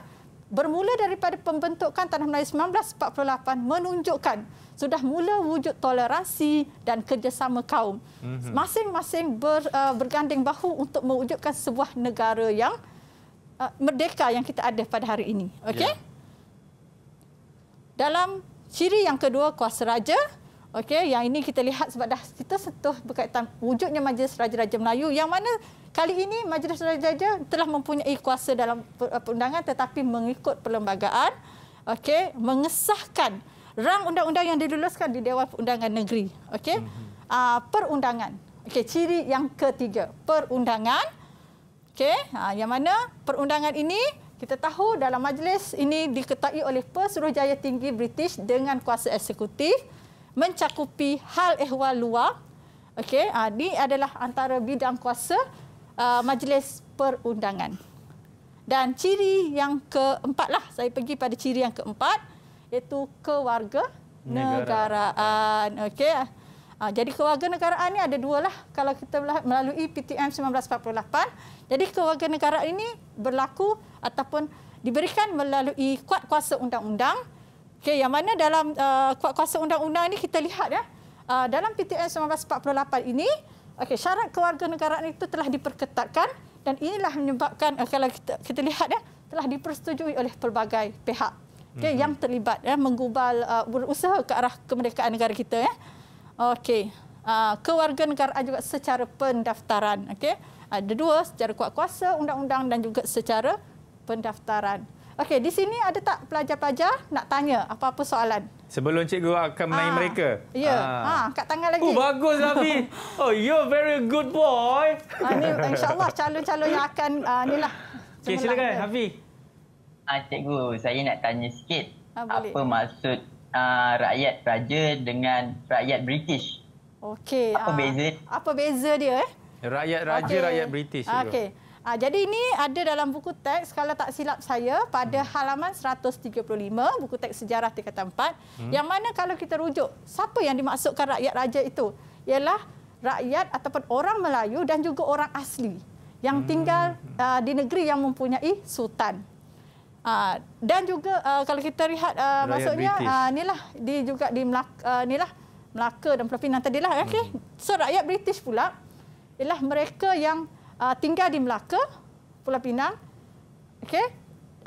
bermula daripada pembentukan Tanah Melayu 1948 menunjukkan sudah mula wujud toleransi dan kerjasama kaum. Mhm. Masing-masing ber, uh, berganding bahu untuk mewujudkan sebuah negara yang uh, merdeka yang kita ada pada hari ini. Okey? Yeah. Dalam ciri yang kedua kuasa raja Okey, yang ini kita lihat sebab dah kita sentuh berkaitan wujudnya Majlis Raja-Raja Melayu yang mana kali ini Majlis Raja-Raja telah mempunyai kuasa dalam perundangan tetapi mengikut perlembagaan okey, mengesahkan rang undang-undang yang diluluskan di Dewan Perundangan Negeri. Okey. Uh, perundangan. Okey, ciri yang ketiga, perundangan. Okey, ah, yang mana perundangan ini kita tahu dalam majlis ini diketuai oleh Pesuruhjaya Tinggi British dengan kuasa eksekutif mencakupi hal ehwal luar. Okey, uh, ah, ini adalah antara bidang kuasa uh, majlis perundangan. Dan ciri yang keempat lah saya pergi pada ciri yang keempat, iaitu kewarga negaraan. Okey, ah, jadi kewarganegaraan ini ada dua lah kalau kita melalui PTM 1948. Jadi kewarganegaraan ini berlaku ataupun diberikan melalui kuat kuasa undang-undang Okey, yang mana dalam uh, kuasa undang-undang ini kita lihat ya. Uh, dalam PTN 1948 ini, okey, syarat kewarganegaraan itu telah diperketatkan dan inilah menyebabkan uh, kalau kita, kita lihat ya, telah dipersetujui oleh pelbagai pihak. Okey, mm-hmm. yang terlibat ya menggubal uh, berusaha ke arah kemerdekaan negara kita ya. Okey. Uh, kewarganegaraan juga secara pendaftaran okey ada dua secara kuat kuasa undang-undang dan juga secara pendaftaran Okey, di sini ada tak pelajar-pelajar nak tanya apa-apa soalan? Sebelum cikgu akan main ha, mereka. Ya. ah ha, angkat tangan lagi. Oh, bagus Abi. Oh, you're very good boy. Ha, ini Insyaallah calon-calon yang akan ah uh, inilah. Okey, silakan Abi. Ah, cikgu, saya nak tanya sikit. Ha, Apa maksud uh, rakyat raja dengan rakyat British? Okey. Apa ha, beza? Apa beza dia eh? Rakyat raja, okay. rakyat British. Okey. Ha, jadi ini ada dalam buku teks kalau tak silap saya pada hmm. halaman 135 buku teks sejarah tingkatan 4 hmm. yang mana kalau kita rujuk siapa yang dimaksudkan rakyat raja itu ialah rakyat ataupun orang Melayu dan juga orang asli yang hmm. tinggal uh, di negeri yang mempunyai sultan. Uh, dan juga uh, kalau kita lihat uh, maksudnya uh, inilah di juga di Melaka uh, inilah Melaka dan Filipina tadilah okey. Hmm. So rakyat British pula ialah mereka yang uh, tinggal di Melaka, Pulau Pinang, okay?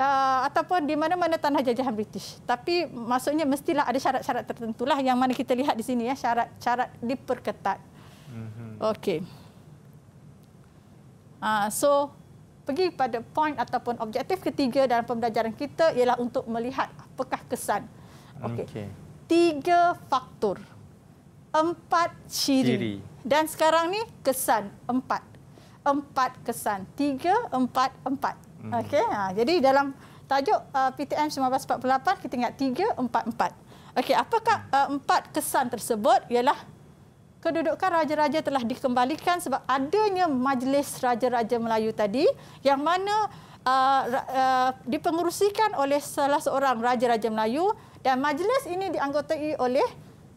uh, ah, ataupun di mana-mana tanah jajahan British. Tapi maksudnya mestilah ada syarat-syarat tertentu lah yang mana kita lihat di sini ya syarat-syarat diperketat. Mhm. Okey. Uh, so pergi pada point ataupun objektif ketiga dalam pembelajaran kita ialah untuk melihat apakah kesan. Okey. Okay. Tiga faktor. Empat ciri. ciri. Dan sekarang ni kesan empat empat kesan. Tiga, empat, empat. Hmm. Ha, jadi dalam tajuk uh, PTM 1948, kita ingat tiga, empat, empat. Okey, apakah uh, empat kesan tersebut? Ialah kedudukan raja-raja telah dikembalikan sebab adanya majlis raja-raja Melayu tadi yang mana uh, uh, dipengerusikan oleh salah seorang raja-raja Melayu dan majlis ini dianggotai oleh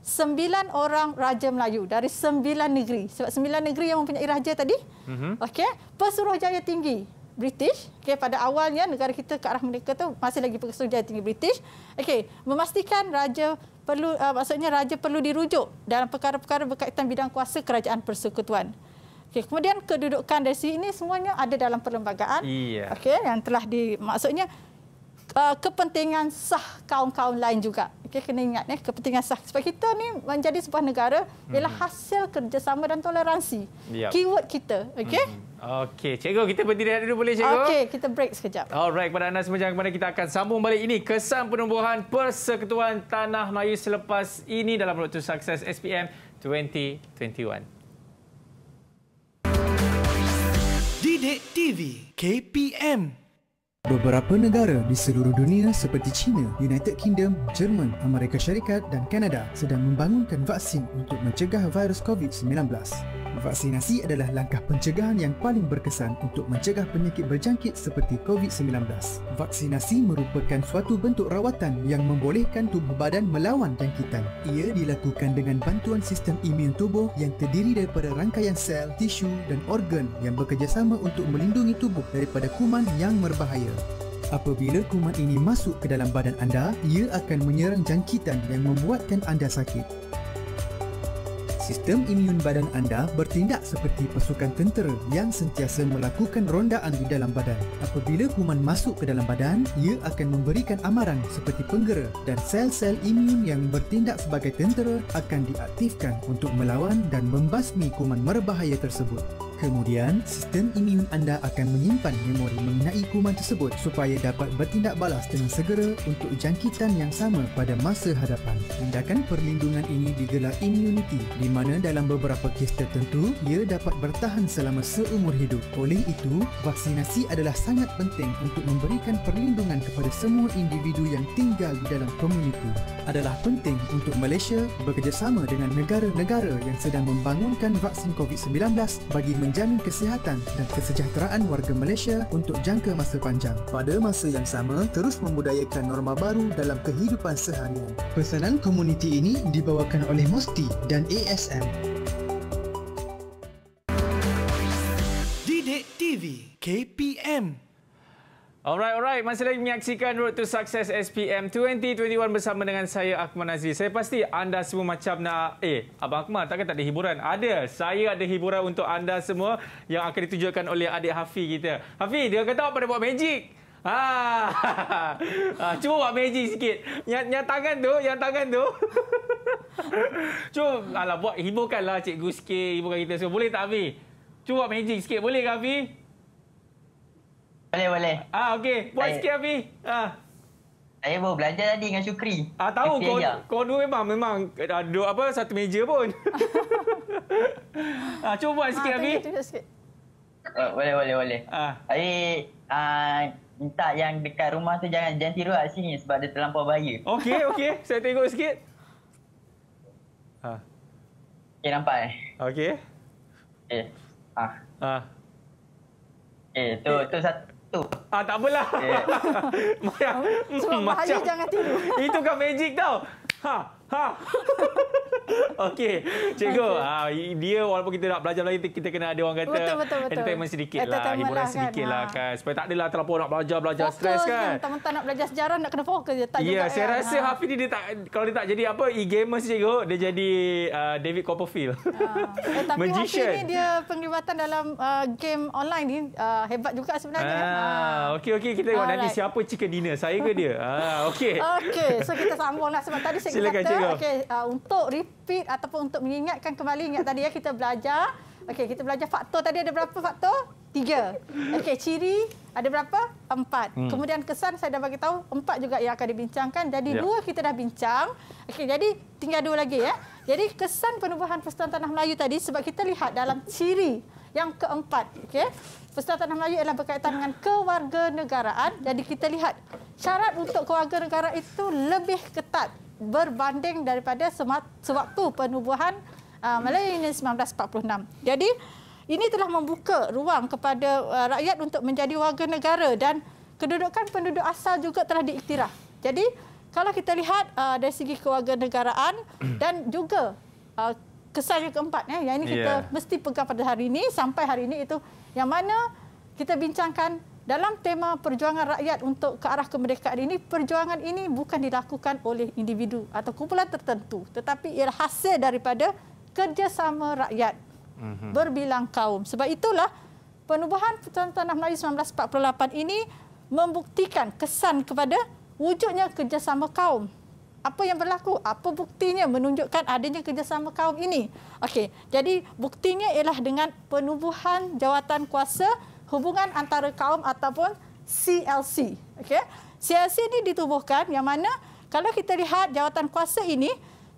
sembilan orang raja Melayu dari sembilan negeri. Sebab sembilan negeri yang mempunyai raja tadi. Mm-hmm. Okey. Pesuruhjaya tinggi British. okay pada awalnya negara kita ke arah mereka tu masih lagi pesuruhjaya tinggi British. okay memastikan raja perlu uh, maksudnya raja perlu dirujuk dalam perkara-perkara berkaitan bidang kuasa kerajaan persekutuan. okay kemudian kedudukan dari sini semuanya ada dalam perlembagaan. Yeah. Okey, yang telah dimaksudnya uh, kepentingan sah kaum-kaum lain juga. Okay, kena ingat ya kepentingan sah sebab kita ni menjadi sebuah negara ialah hmm. hasil kerjasama dan toleransi. Yep. Keyword kita. okay? Mm. Okey, cikgu kita berhenti dulu boleh cikgu? Okey, kita break sekejap. Alright, kepada anda semua jangan kemana kita akan sambung balik ini kesan penubuhan Persekutuan Tanah Melayu selepas ini dalam Road sukses SPM 2021. Didik TV KPM Beberapa negara di seluruh dunia seperti China, United Kingdom, Jerman, Amerika Syarikat dan Kanada sedang membangunkan vaksin untuk mencegah virus COVID-19. Vaksinasi adalah langkah pencegahan yang paling berkesan untuk mencegah penyakit berjangkit seperti COVID-19. Vaksinasi merupakan suatu bentuk rawatan yang membolehkan tubuh badan melawan jangkitan. Ia dilakukan dengan bantuan sistem imun tubuh yang terdiri daripada rangkaian sel, tisu dan organ yang bekerjasama untuk melindungi tubuh daripada kuman yang berbahaya bahaya. Apabila kuman ini masuk ke dalam badan anda, ia akan menyerang jangkitan yang membuatkan anda sakit. Sistem imun badan anda bertindak seperti pasukan tentera yang sentiasa melakukan rondaan di dalam badan. Apabila kuman masuk ke dalam badan, ia akan memberikan amaran seperti penggera dan sel-sel imun yang bertindak sebagai tentera akan diaktifkan untuk melawan dan membasmi kuman merbahaya tersebut. Kemudian, sistem imun anda akan menyimpan memori mengenai kuman tersebut supaya dapat bertindak balas dengan segera untuk jangkitan yang sama pada masa hadapan. Tindakan perlindungan ini digelar immunity di mana dalam beberapa kes tertentu, ia dapat bertahan selama seumur hidup. Oleh itu, vaksinasi adalah sangat penting untuk memberikan perlindungan kepada semua individu yang tinggal di dalam komuniti. Adalah penting untuk Malaysia bekerjasama dengan negara-negara yang sedang membangunkan vaksin COVID-19 bagi men- menjamin kesihatan dan kesejahteraan warga Malaysia untuk jangka masa panjang. Pada masa yang sama, terus membudayakan norma baru dalam kehidupan seharian. Pesanan komuniti ini dibawakan oleh Mosti dan ASM. Didik TV KPM Alright, alright. Masih lagi menyaksikan Road to Success SPM 2021 bersama dengan saya, Akmal Nazri. Saya pasti anda semua macam nak... Eh, Abang Akmal, takkan tak ada hiburan? Ada. Saya ada hiburan untuk anda semua yang akan ditujukan oleh adik Hafiz kita. Hafiz dia kata apa dia buat magic? Ah, cuba buat magic sikit. Yang, yang tangan tu, yang tangan tu. cuba, alah, buat hiburkanlah cikgu sikit, hiburkan kita semua. Boleh tak, Hafi? Cuba buat magic sikit. Boleh ke, Hafi? Boleh, boleh. Ah, okey. Puas sikit, Afi. Ah. Saya baru belajar tadi dengan Syukri. Ah, tahu. Kau, kau dua memang, memang eh, duduk apa, satu meja pun. ah, cuba buat sikit, ah, Oh, boleh, boleh, boleh. Ah. Saya ah, minta yang dekat rumah tu jangan jangan tiru kat sini sebab dia terlampau bahaya. Okey, okey. Saya tengok sikit. Ah. Okey, nampak eh. Okey. Okey. Eh, ah. Ah. Eh, tu, eh. tu satu tu. Oh, ah tak apalah. Eh. macam Itu kan magic tau. Ha. Ha. Okey, cikgu, okay. Ha, ah, dia walaupun kita nak belajar lagi, kita kena ada orang kata betul, betul, betul. lah, sedikit lah, hiburan lah kan, sedikit lah kan. kan. Supaya tak adalah terlalu nak belajar, belajar fokus stres kan. Fokus mentang-mentang nak belajar sejarah, nak kena fokus je. Tak yeah, saya kan. rasa ha. Hafiz ni dia tak, kalau dia tak jadi apa e-gamer cikgu, dia jadi uh, David Copperfield. Ha. Eh, tapi Magician. Hafiz ni dia penglibatan dalam uh, game online ni, uh, hebat juga sebenarnya. Ha. Ha. Okey, okey, kita tengok ha, nanti siapa chicken dinner, saya ke dia? ha. Okey, okay. so kita lah sebab tadi cikgu kata, ya. Okey, uh, untuk repeat ataupun untuk mengingatkan kembali ingat tadi ya kita belajar. Okey, kita belajar faktor tadi ada berapa faktor? Tiga. Okey, ciri ada berapa? Empat. Hmm. Kemudian kesan saya dah bagi tahu empat juga yang akan dibincangkan. Jadi ya. dua kita dah bincang. Okey, jadi tinggal dua lagi ya. Jadi kesan penubuhan Pusatan Tanah Melayu tadi sebab kita lihat dalam ciri yang keempat. Okey. Pusatan Tanah Melayu adalah berkaitan dengan kewarganegaraan. Jadi kita lihat syarat untuk kewarganegaraan itu lebih ketat berbanding daripada sewaktu penubuhan Malaysia ini 1946. Jadi ini telah membuka ruang kepada uh, rakyat untuk menjadi warga negara dan kedudukan penduduk asal juga telah diiktiraf. Jadi kalau kita lihat uh, dari segi kewarganegaraan dan juga uh, kesan yang keempat ya, yang ini kita yeah. mesti pegang pada hari ini sampai hari ini itu yang mana kita bincangkan dalam tema perjuangan rakyat untuk ke arah kemerdekaan ini, perjuangan ini bukan dilakukan oleh individu atau kumpulan tertentu, tetapi ia hasil daripada kerjasama rakyat mhm. berbilang kaum. Sebab itulah penubuhan Pertuan Tanah Melayu 1948 ini membuktikan kesan kepada wujudnya kerjasama kaum. Apa yang berlaku? Apa buktinya menunjukkan adanya kerjasama kaum ini? Okey, jadi buktinya ialah dengan penubuhan jawatan kuasa hubungan antara kaum ataupun CLC. Okay? CLC ini ditubuhkan yang mana kalau kita lihat jawatan kuasa ini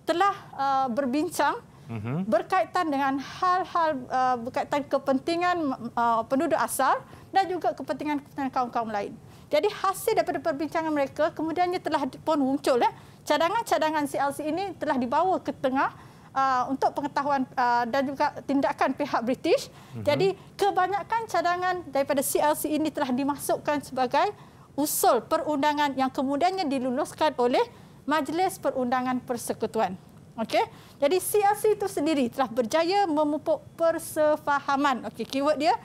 telah uh, berbincang mhm. berkaitan dengan hal-hal uh, berkaitan kepentingan uh, penduduk asal dan juga kepentingan kaum-kaum lain. Jadi hasil daripada perbincangan mereka kemudiannya telah pun muncul. Eh. Cadangan-cadangan CLC ini telah dibawa ke tengah Uh, untuk pengetahuan uh, dan juga tindakan pihak British. Mm-hmm. Jadi kebanyakan cadangan daripada CLC ini telah dimasukkan sebagai usul perundangan yang kemudiannya diluluskan oleh Majlis Perundangan Persekutuan. Okey. Jadi CLC itu sendiri telah berjaya memupuk persefahaman. Okey, keyword dia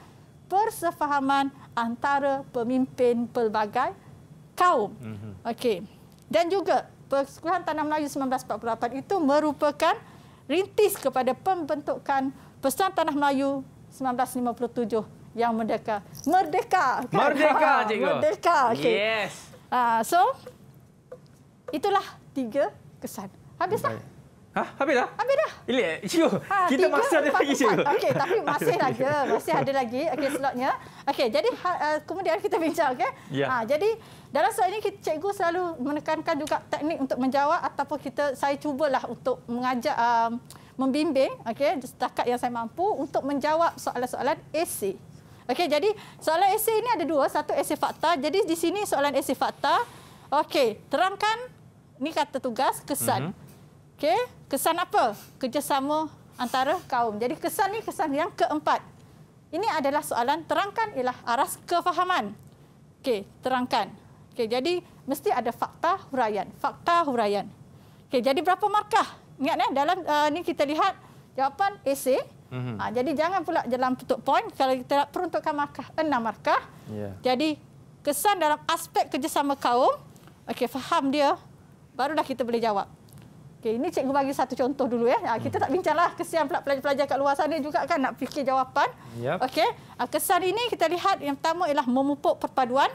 persefahaman antara pemimpin pelbagai kaum. Mhm. Okey. Dan juga Persekutuan Tanah Melayu 1948 itu merupakan rintis kepada pembentukan Pesan Tanah Melayu 1957 yang merdeka. Merdeka! Kan? Merdeka, cikgu. Merdeka. Okay. Yes. Uh, so, itulah tiga kesan. Habislah. Baik. Ha, habis dah? Habis dah. Ili, cikgu, ha, kita tiga, masih ada lagi cikgu. Okey, tapi masih lagi, masih ada lagi okey slotnya. Okey, jadi ha, eh, kemudian kita bincang okey. Ha, jadi dalam soal ini kita, cikgu selalu menekankan juga teknik untuk menjawab ataupun kita saya cubalah untuk mengajak uh, membimbing okay setakat yang saya mampu untuk menjawab soalan-soalan esei. Okay jadi soalan esei ini ada dua satu esei fakta jadi di sini soalan esei fakta okay terangkan ini kata tugas kesan. Mhm. okay kesan apa? Kerjasama antara kaum. Jadi kesan ini kesan yang keempat. Ini adalah soalan terangkan ialah aras kefahaman. okay terangkan. Okay, jadi mesti ada fakta huraian. Fakta huraian. Okay, jadi berapa markah? Ingat eh dalam uh, ni kita lihat jawapan esei. Mm-hmm. Ha, ah, jadi jangan pula jalan petuk poin kalau kita nak peruntukkan markah enam markah. Yeah. Jadi kesan dalam aspek kerjasama kaum, Okay, faham dia barulah kita boleh jawab. Okay, ini cikgu bagi satu contoh dulu ya. Ha, kita mm. tak bincanglah kesian pula pelajar-pelajar kat luar sana juga kan nak fikir jawapan. Yep. Okey. Ha, kesan ini kita lihat yang pertama ialah memupuk perpaduan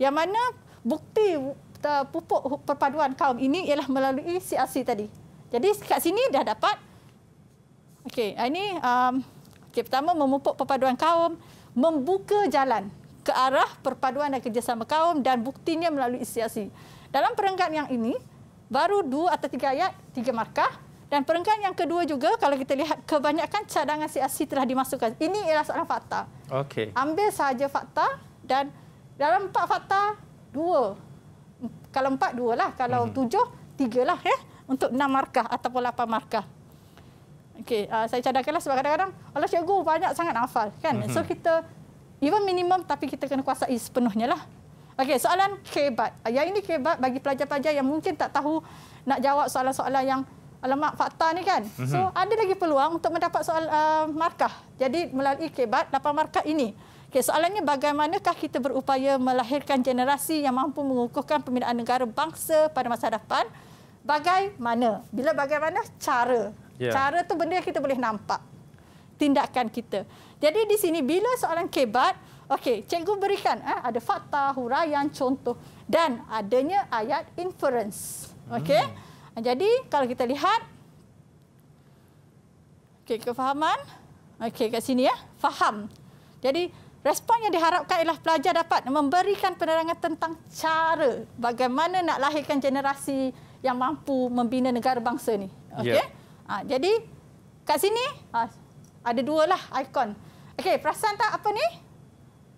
yang mana bukti uh, pupuk perpaduan kaum ini ialah melalui CRC tadi. Jadi kat sini dah dapat. Okey, ah, ini um, okay, pertama memupuk perpaduan kaum, membuka jalan ke arah perpaduan dan kerjasama kaum dan buktinya melalui CRC. Dalam perenggan yang ini, baru dua atau tiga ayat, tiga markah. Dan perenggan yang kedua juga, kalau kita lihat, kebanyakan cadangan CRC telah dimasukkan. Ini ialah soalan fakta. Okey. Ambil sahaja fakta dan dalam empat fakta, dua. Kalau empat, dua lah. Kalau hmm. tujuh, tiga lah. Ya? Untuk enam markah ataupun lapan markah. Okey, uh, saya cadangkanlah sebab kadang-kadang Allah Cikgu banyak sangat hafal kan. hmm So kita even minimum tapi kita kena kuasai sepenuhnya lah. Okey, soalan kebat. Uh, ah, yang ini kebat bagi pelajar-pelajar yang mungkin tak tahu nak jawab soalan-soalan yang alamak fakta ni kan. Mm-hmm. So ada lagi peluang untuk mendapat soal uh, markah. Jadi melalui kebat dapat markah ini. Okay, soalannya bagaimanakah kita berupaya melahirkan generasi yang mampu mengukuhkan pembinaan negara bangsa pada masa depan? Bagaimana? Bila bagaimana? Cara. Yeah. Cara tu benda yang kita boleh nampak. Tindakan kita. Jadi di sini bila soalan kebat, okay, cikgu berikan eh, ada fakta, huraian, contoh dan adanya ayat inference. Okay. Hmm. Jadi kalau kita lihat okay, kefahaman? Okay, kat sini ya. Faham. Jadi, Respon yang diharapkan ialah pelajar dapat memberikan penerangan tentang cara bagaimana nak lahirkan generasi yang mampu membina negara bangsa ni. Okey. Yeah. Ha, jadi kat sini ha, ada dua lah ikon. Okey, perasan tak apa ni?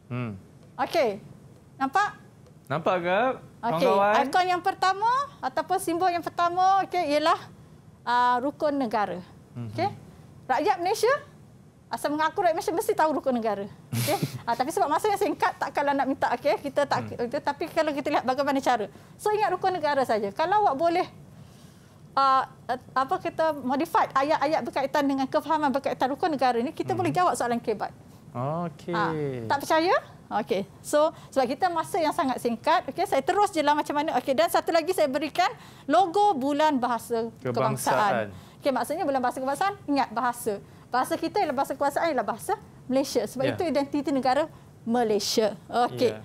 Hmm. Okey. Nampak? Nampak ke? Okey, ikon yang pertama ataupun simbol yang pertama okey ialah uh, rukun negara. Mhm. Okey. Rakyat Malaysia asal mengaku right mesti mesti tahu rukun negara. Okey. ha, tapi sebab masa yang singkat takkanlah nak minta okey kita tak hmm. kita, tapi kalau kita lihat bagaimana cara. So ingat rukun negara saja. Kalau awak boleh uh, apa kita modify ayat-ayat berkaitan dengan kefahaman berkaitan rukun negara ni kita hmm. boleh jawab soalan kebat. Okey. Ha, tak percaya? Okey. So sebab kita masa yang sangat singkat, okey saya terus jelah macam mana. Okey dan satu lagi saya berikan logo bulan bahasa kebangsaan. kebangsaan. Okey maksudnya bulan bahasa kebangsaan ingat bahasa bahasa kita ialah bahasa kuasa, ialah bahasa Malaysia. Sebab yeah. itu identiti negara Malaysia. Okey. Yeah.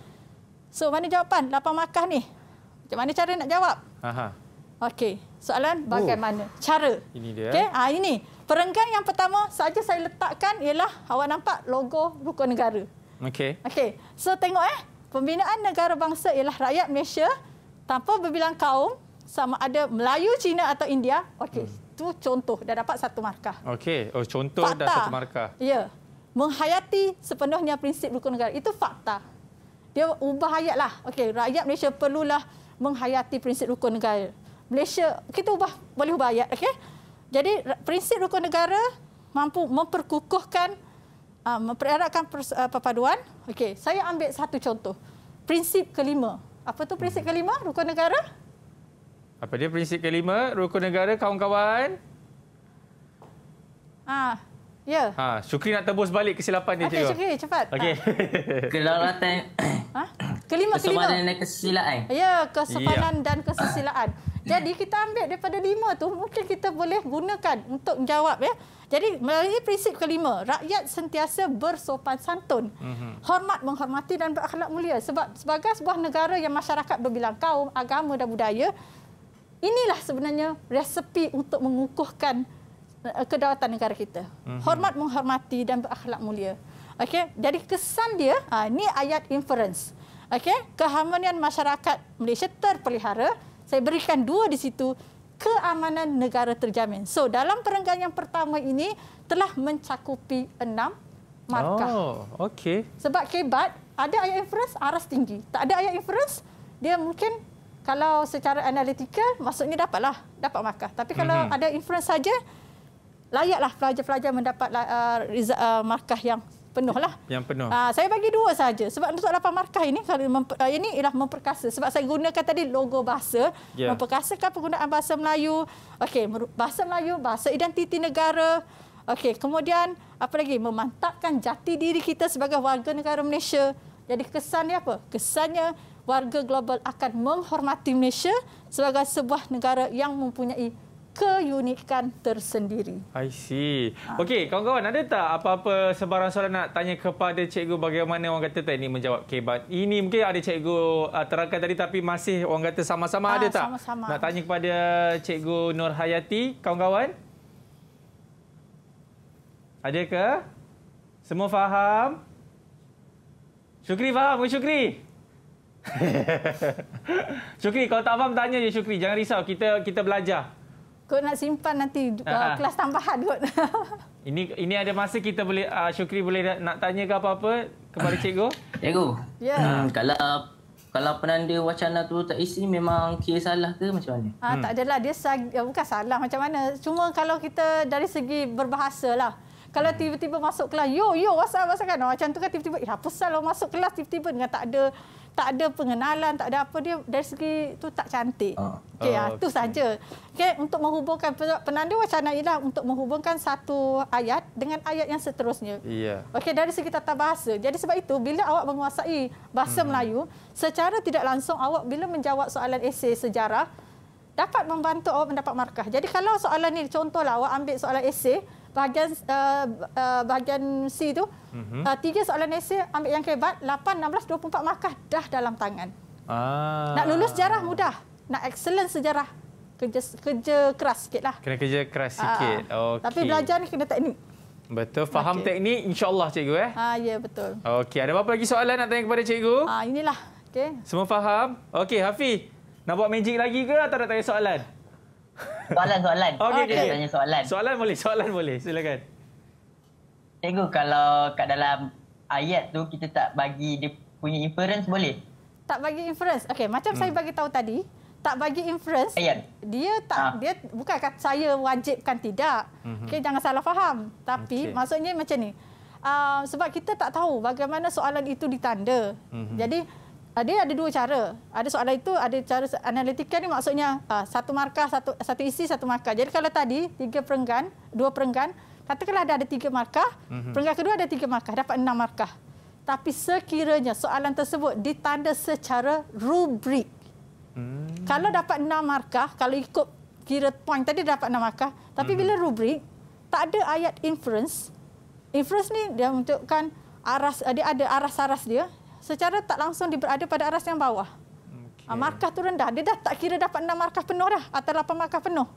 So, mana jawapan? Lapan markah ni. Macam mana cara nak jawab? Okey. Soalan bagaimana? Oh. Cara. Ini dia. Okey. Ha, ini. Perenggan yang pertama saja saya letakkan ialah awak nampak logo rukun negara. Okey. Okey. So, tengok eh. Pembinaan negara bangsa ialah rakyat Malaysia tanpa berbilang kaum sama ada Melayu, Cina atau India. Okey. Hmm itu contoh dah dapat satu markah. Okey, oh contoh fakta. dah satu markah. Ya. Menghayati sepenuhnya prinsip rukun negara. Itu fakta. Dia ubah ayatlah. Okey, rakyat Malaysia perlulah menghayati prinsip rukun negara. Malaysia kita ubah boleh ubah ayat, okey. Jadi prinsip rukun negara mampu memperkukuhkan uh, mempereratkan pers- ah, perpaduan. Okey, saya ambil satu contoh. Prinsip kelima. Apa tu prinsip hmm. kelima rukun negara? Apa dia prinsip kelima? Rukun negara, kawan-kawan? Ah, ya. Ha, Syukri nak tebus balik kesilapan dia, okay, Cikgu. Okey, Syukri, cepat. Okey. Kedaulatan. Ha? Kelima, kelima. Kesempatan dan kesilaan. Ya, kesempatan ya. dan kesilaan. Jadi, kita ambil daripada lima tu mungkin kita boleh gunakan untuk jawab Ya. Jadi, melalui prinsip kelima, rakyat sentiasa bersopan santun. Mhm. Hormat, menghormati dan berakhlak mulia. Sebab sebagai sebuah negara yang masyarakat berbilang kaum, agama dan budaya, inilah sebenarnya resepi untuk mengukuhkan eh, kedaulatan negara kita. Mhm. Hormat menghormati dan berakhlak mulia. Okey, jadi kesan dia, ha, ini ayat inference. Okey, keharmonian masyarakat Malaysia terpelihara. Saya berikan dua di situ keamanan negara terjamin. So, dalam perenggan yang pertama ini telah mencakupi enam markah. Oh, okey. Sebab kebat ada ayat inference aras tinggi. Tak ada ayat inference dia mungkin kalau secara analitikal maksudnya dapatlah dapat markah tapi kalau mm-hmm. ada inference saja layaklah pelajar-pelajar mendapat uh, result, uh, markah yang penuh lah. Yang penuh. Uh, saya bagi dua saja sebab untuk 8 markah ini kalau uh, ini ialah memperkasa sebab saya gunakan tadi logo bahasa yeah. memperkasakan penggunaan bahasa Melayu. Okey, bahasa Melayu, bahasa identiti negara. Okey, kemudian apa lagi? Memantapkan jati diri kita sebagai warga negara Malaysia. Jadi kesannya apa? Kesannya warga global akan menghormati Malaysia sebagai sebuah negara yang mempunyai keunikan tersendiri. I see. Ha. Okey, kawan-kawan ada tak apa-apa sebarang soalan nak tanya kepada cikgu bagaimana orang kata teknik menjawab kebat? Ini mungkin ada cikgu uh, terangkan tadi tapi masih orang kata sama-sama ha, ada tak? Sama -sama. Nak tanya kepada cikgu Nur Hayati, kawan-kawan? Ada ke? Semua faham? Syukri faham, Syukri. Syukri, kalau tak faham tanya je Syukri. Jangan risau, kita kita belajar. Kau nak simpan nanti uh, kelas tambahan kot. ini ini ada masa kita boleh uh, Syukri boleh nak, tanya ke apa-apa kepada cikgu? Cikgu. Ya. Yeah. Hmm, kalau kalau penanda wacana tu tak isi memang kira salah ke macam mana? Ah, hmm. tak adalah dia sah, ya, bukan salah macam mana. Cuma kalau kita dari segi berbahasa lah. Kalau hmm. tiba-tiba masuk kelas, yo, yo, wasal, wasal kan. Macam tu kan tiba-tiba, eh, apa salah masuk kelas tiba-tiba dengan tak ada tak ada pengenalan, tak ada apa dia dari segi tu tak cantik. Uh. Okey, uh, tu ah, okay. saja. Okey, untuk menghubungkan penanda wacana ialah untuk menghubungkan satu ayat dengan ayat yang seterusnya. Yeah. Okey, dari segi tata bahasa. Jadi sebab itu bila awak menguasai bahasa hmm. Melayu, secara tidak langsung awak bila menjawab soalan esei sejarah dapat membantu awak mendapat markah. Jadi kalau soalan ni contohlah awak ambil soalan esei bahagian uh, uh, bahagian C tu mm-hmm. uh, tiga soalan esei ambil yang hebat 8 16 24 markah dah dalam tangan. Ah. Nak lulus sejarah mudah. Nak excellent sejarah kerja kerja keras sikitlah. Kena kerja keras ah, sikit. Uh, ah. okay. Tapi belajar ni kena teknik. Betul, faham okay. teknik Insyaallah cikgu eh. Ah ya yeah, betul. Okey, ada apa lagi soalan nak tanya kepada cikgu? Ah inilah. Okay. Semua faham? Okey, Hafiz. Nak buat magic lagi ke atau nak tanya soalan? Soalan, soalan. Oh, okey, okay, okay. tanya soalan. Soalan boleh, soalan boleh. Silakan. Cikgu, kalau kat dalam ayat tu kita tak bagi dia punya inference boleh? Tak bagi inference. Okey, macam hmm. saya bagi tahu tadi, tak bagi inference. Ayat. Dia tak ha. dia bukan kata saya wajibkan tidak. Hmm. Okey, jangan salah faham. Tapi okay. maksudnya macam ni. Uh, sebab kita tak tahu bagaimana soalan itu ditanda. Hmm. Jadi, ada ah, ada dua cara. Ada soalan itu ada cara analitikal ni maksudnya uh, satu markah satu satu isi satu markah. Jadi kalau tadi tiga perenggan, dua perenggan, katakanlah ada ada tiga markah, mm-hmm. perenggan kedua ada tiga markah, dapat enam markah. Tapi sekiranya soalan tersebut ditanda secara rubrik. Mm. Kalau dapat enam markah, kalau ikut kira point tadi dapat enam markah, tapi mm-hmm. bila rubrik tak ada ayat inference. Inference ni dia untukkan aras dia ada aras-aras dia secara tak langsung dia berada pada aras yang bawah. Okay. Ah, markah tu rendah. Dia dah tak kira dapat enam markah penuh dah atau lapan markah penuh.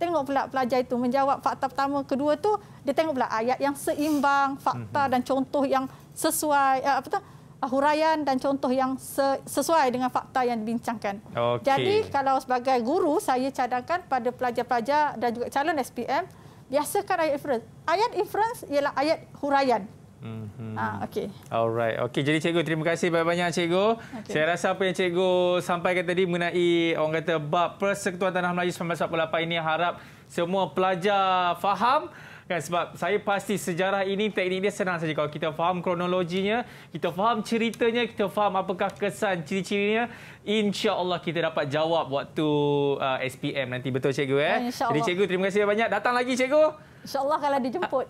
Tengok pula pelajar itu menjawab fakta pertama, kedua tu dia tengok pula ayat yang seimbang, fakta mhm. dan contoh yang sesuai eh, apa tu? Ah, huraian dan contoh yang sesuai dengan fakta yang dibincangkan. Okay. Jadi kalau sebagai guru saya cadangkan pada pelajar-pelajar dan juga calon SPM biasakan ayat inference. Ayat inference ialah ayat huraian. Hmm. Ha, ah, okay. Alright. Okay. Jadi cikgu terima kasih banyak-banyak cikgu. Okay. Saya rasa apa yang cikgu sampaikan tadi mengenai orang kata bab Persekutuan Tanah Melayu 1948 ini harap semua pelajar faham kan sebab saya pasti sejarah ini teknik dia senang saja kalau kita faham kronologinya, kita faham ceritanya, kita faham apakah kesan ciri-cirinya, insya-Allah kita dapat jawab waktu uh, SPM nanti betul cikgu eh. Ya, Jadi cikgu terima kasih banyak. Datang lagi cikgu. InsyaAllah kalau dijemput.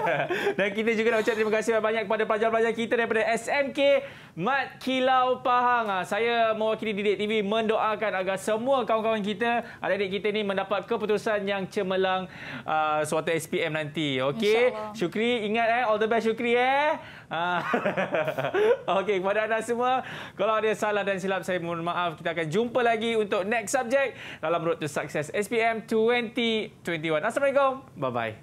Dan kita juga nak ucap terima kasih banyak-banyak kepada pelajar-pelajar kita daripada SMK Mat Kilau Pahang. Ah, saya mewakili Didik TV mendoakan agar semua kawan-kawan kita, adik-adik kita ini mendapat keputusan yang cemerlang uh, suatu SPM nanti. Okey, Syukri ingat eh. All the best Syukri eh. Ah. Okey, kepada anda semua, kalau ada salah dan silap, saya mohon maaf. Kita akan jumpa lagi untuk next subject dalam Road to Success SPM 2021. Assalamualaikum. Bye-bye.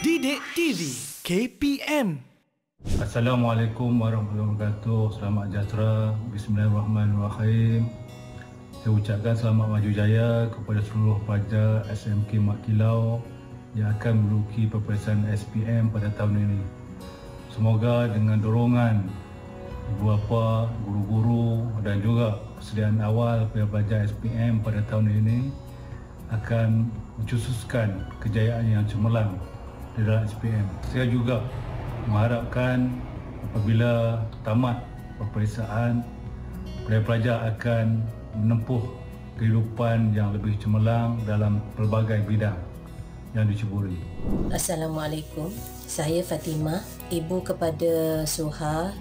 Didik TV KPM Assalamualaikum warahmatullahi wabarakatuh Selamat sejahtera Bismillahirrahmanirrahim Saya ucapkan selamat maju jaya Kepada seluruh pelajar SMK Mak Kilau Yang akan meluki peperiksaan SPM pada tahun ini Semoga dengan dorongan Ibu bapa, guru-guru dan juga Persediaan awal pelajar SPM pada tahun ini Akan mencususkan kejayaan yang cemerlang Dalam SPM Saya juga mengharapkan apabila tamat peperiksaan pelajar-pelajar akan menempuh kehidupan yang lebih cemerlang dalam pelbagai bidang yang diceburi. Assalamualaikum. Saya Fatimah, ibu kepada Suha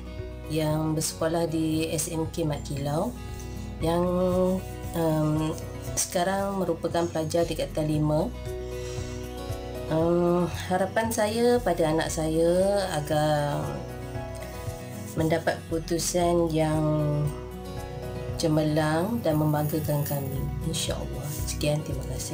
yang bersekolah di SMK Mat Kilau yang um, sekarang merupakan pelajar dekat Um, harapan saya pada anak saya agar mendapat putusan yang cemerlang dan membanggakan kami. insya Allah. Sekian, terima kasih.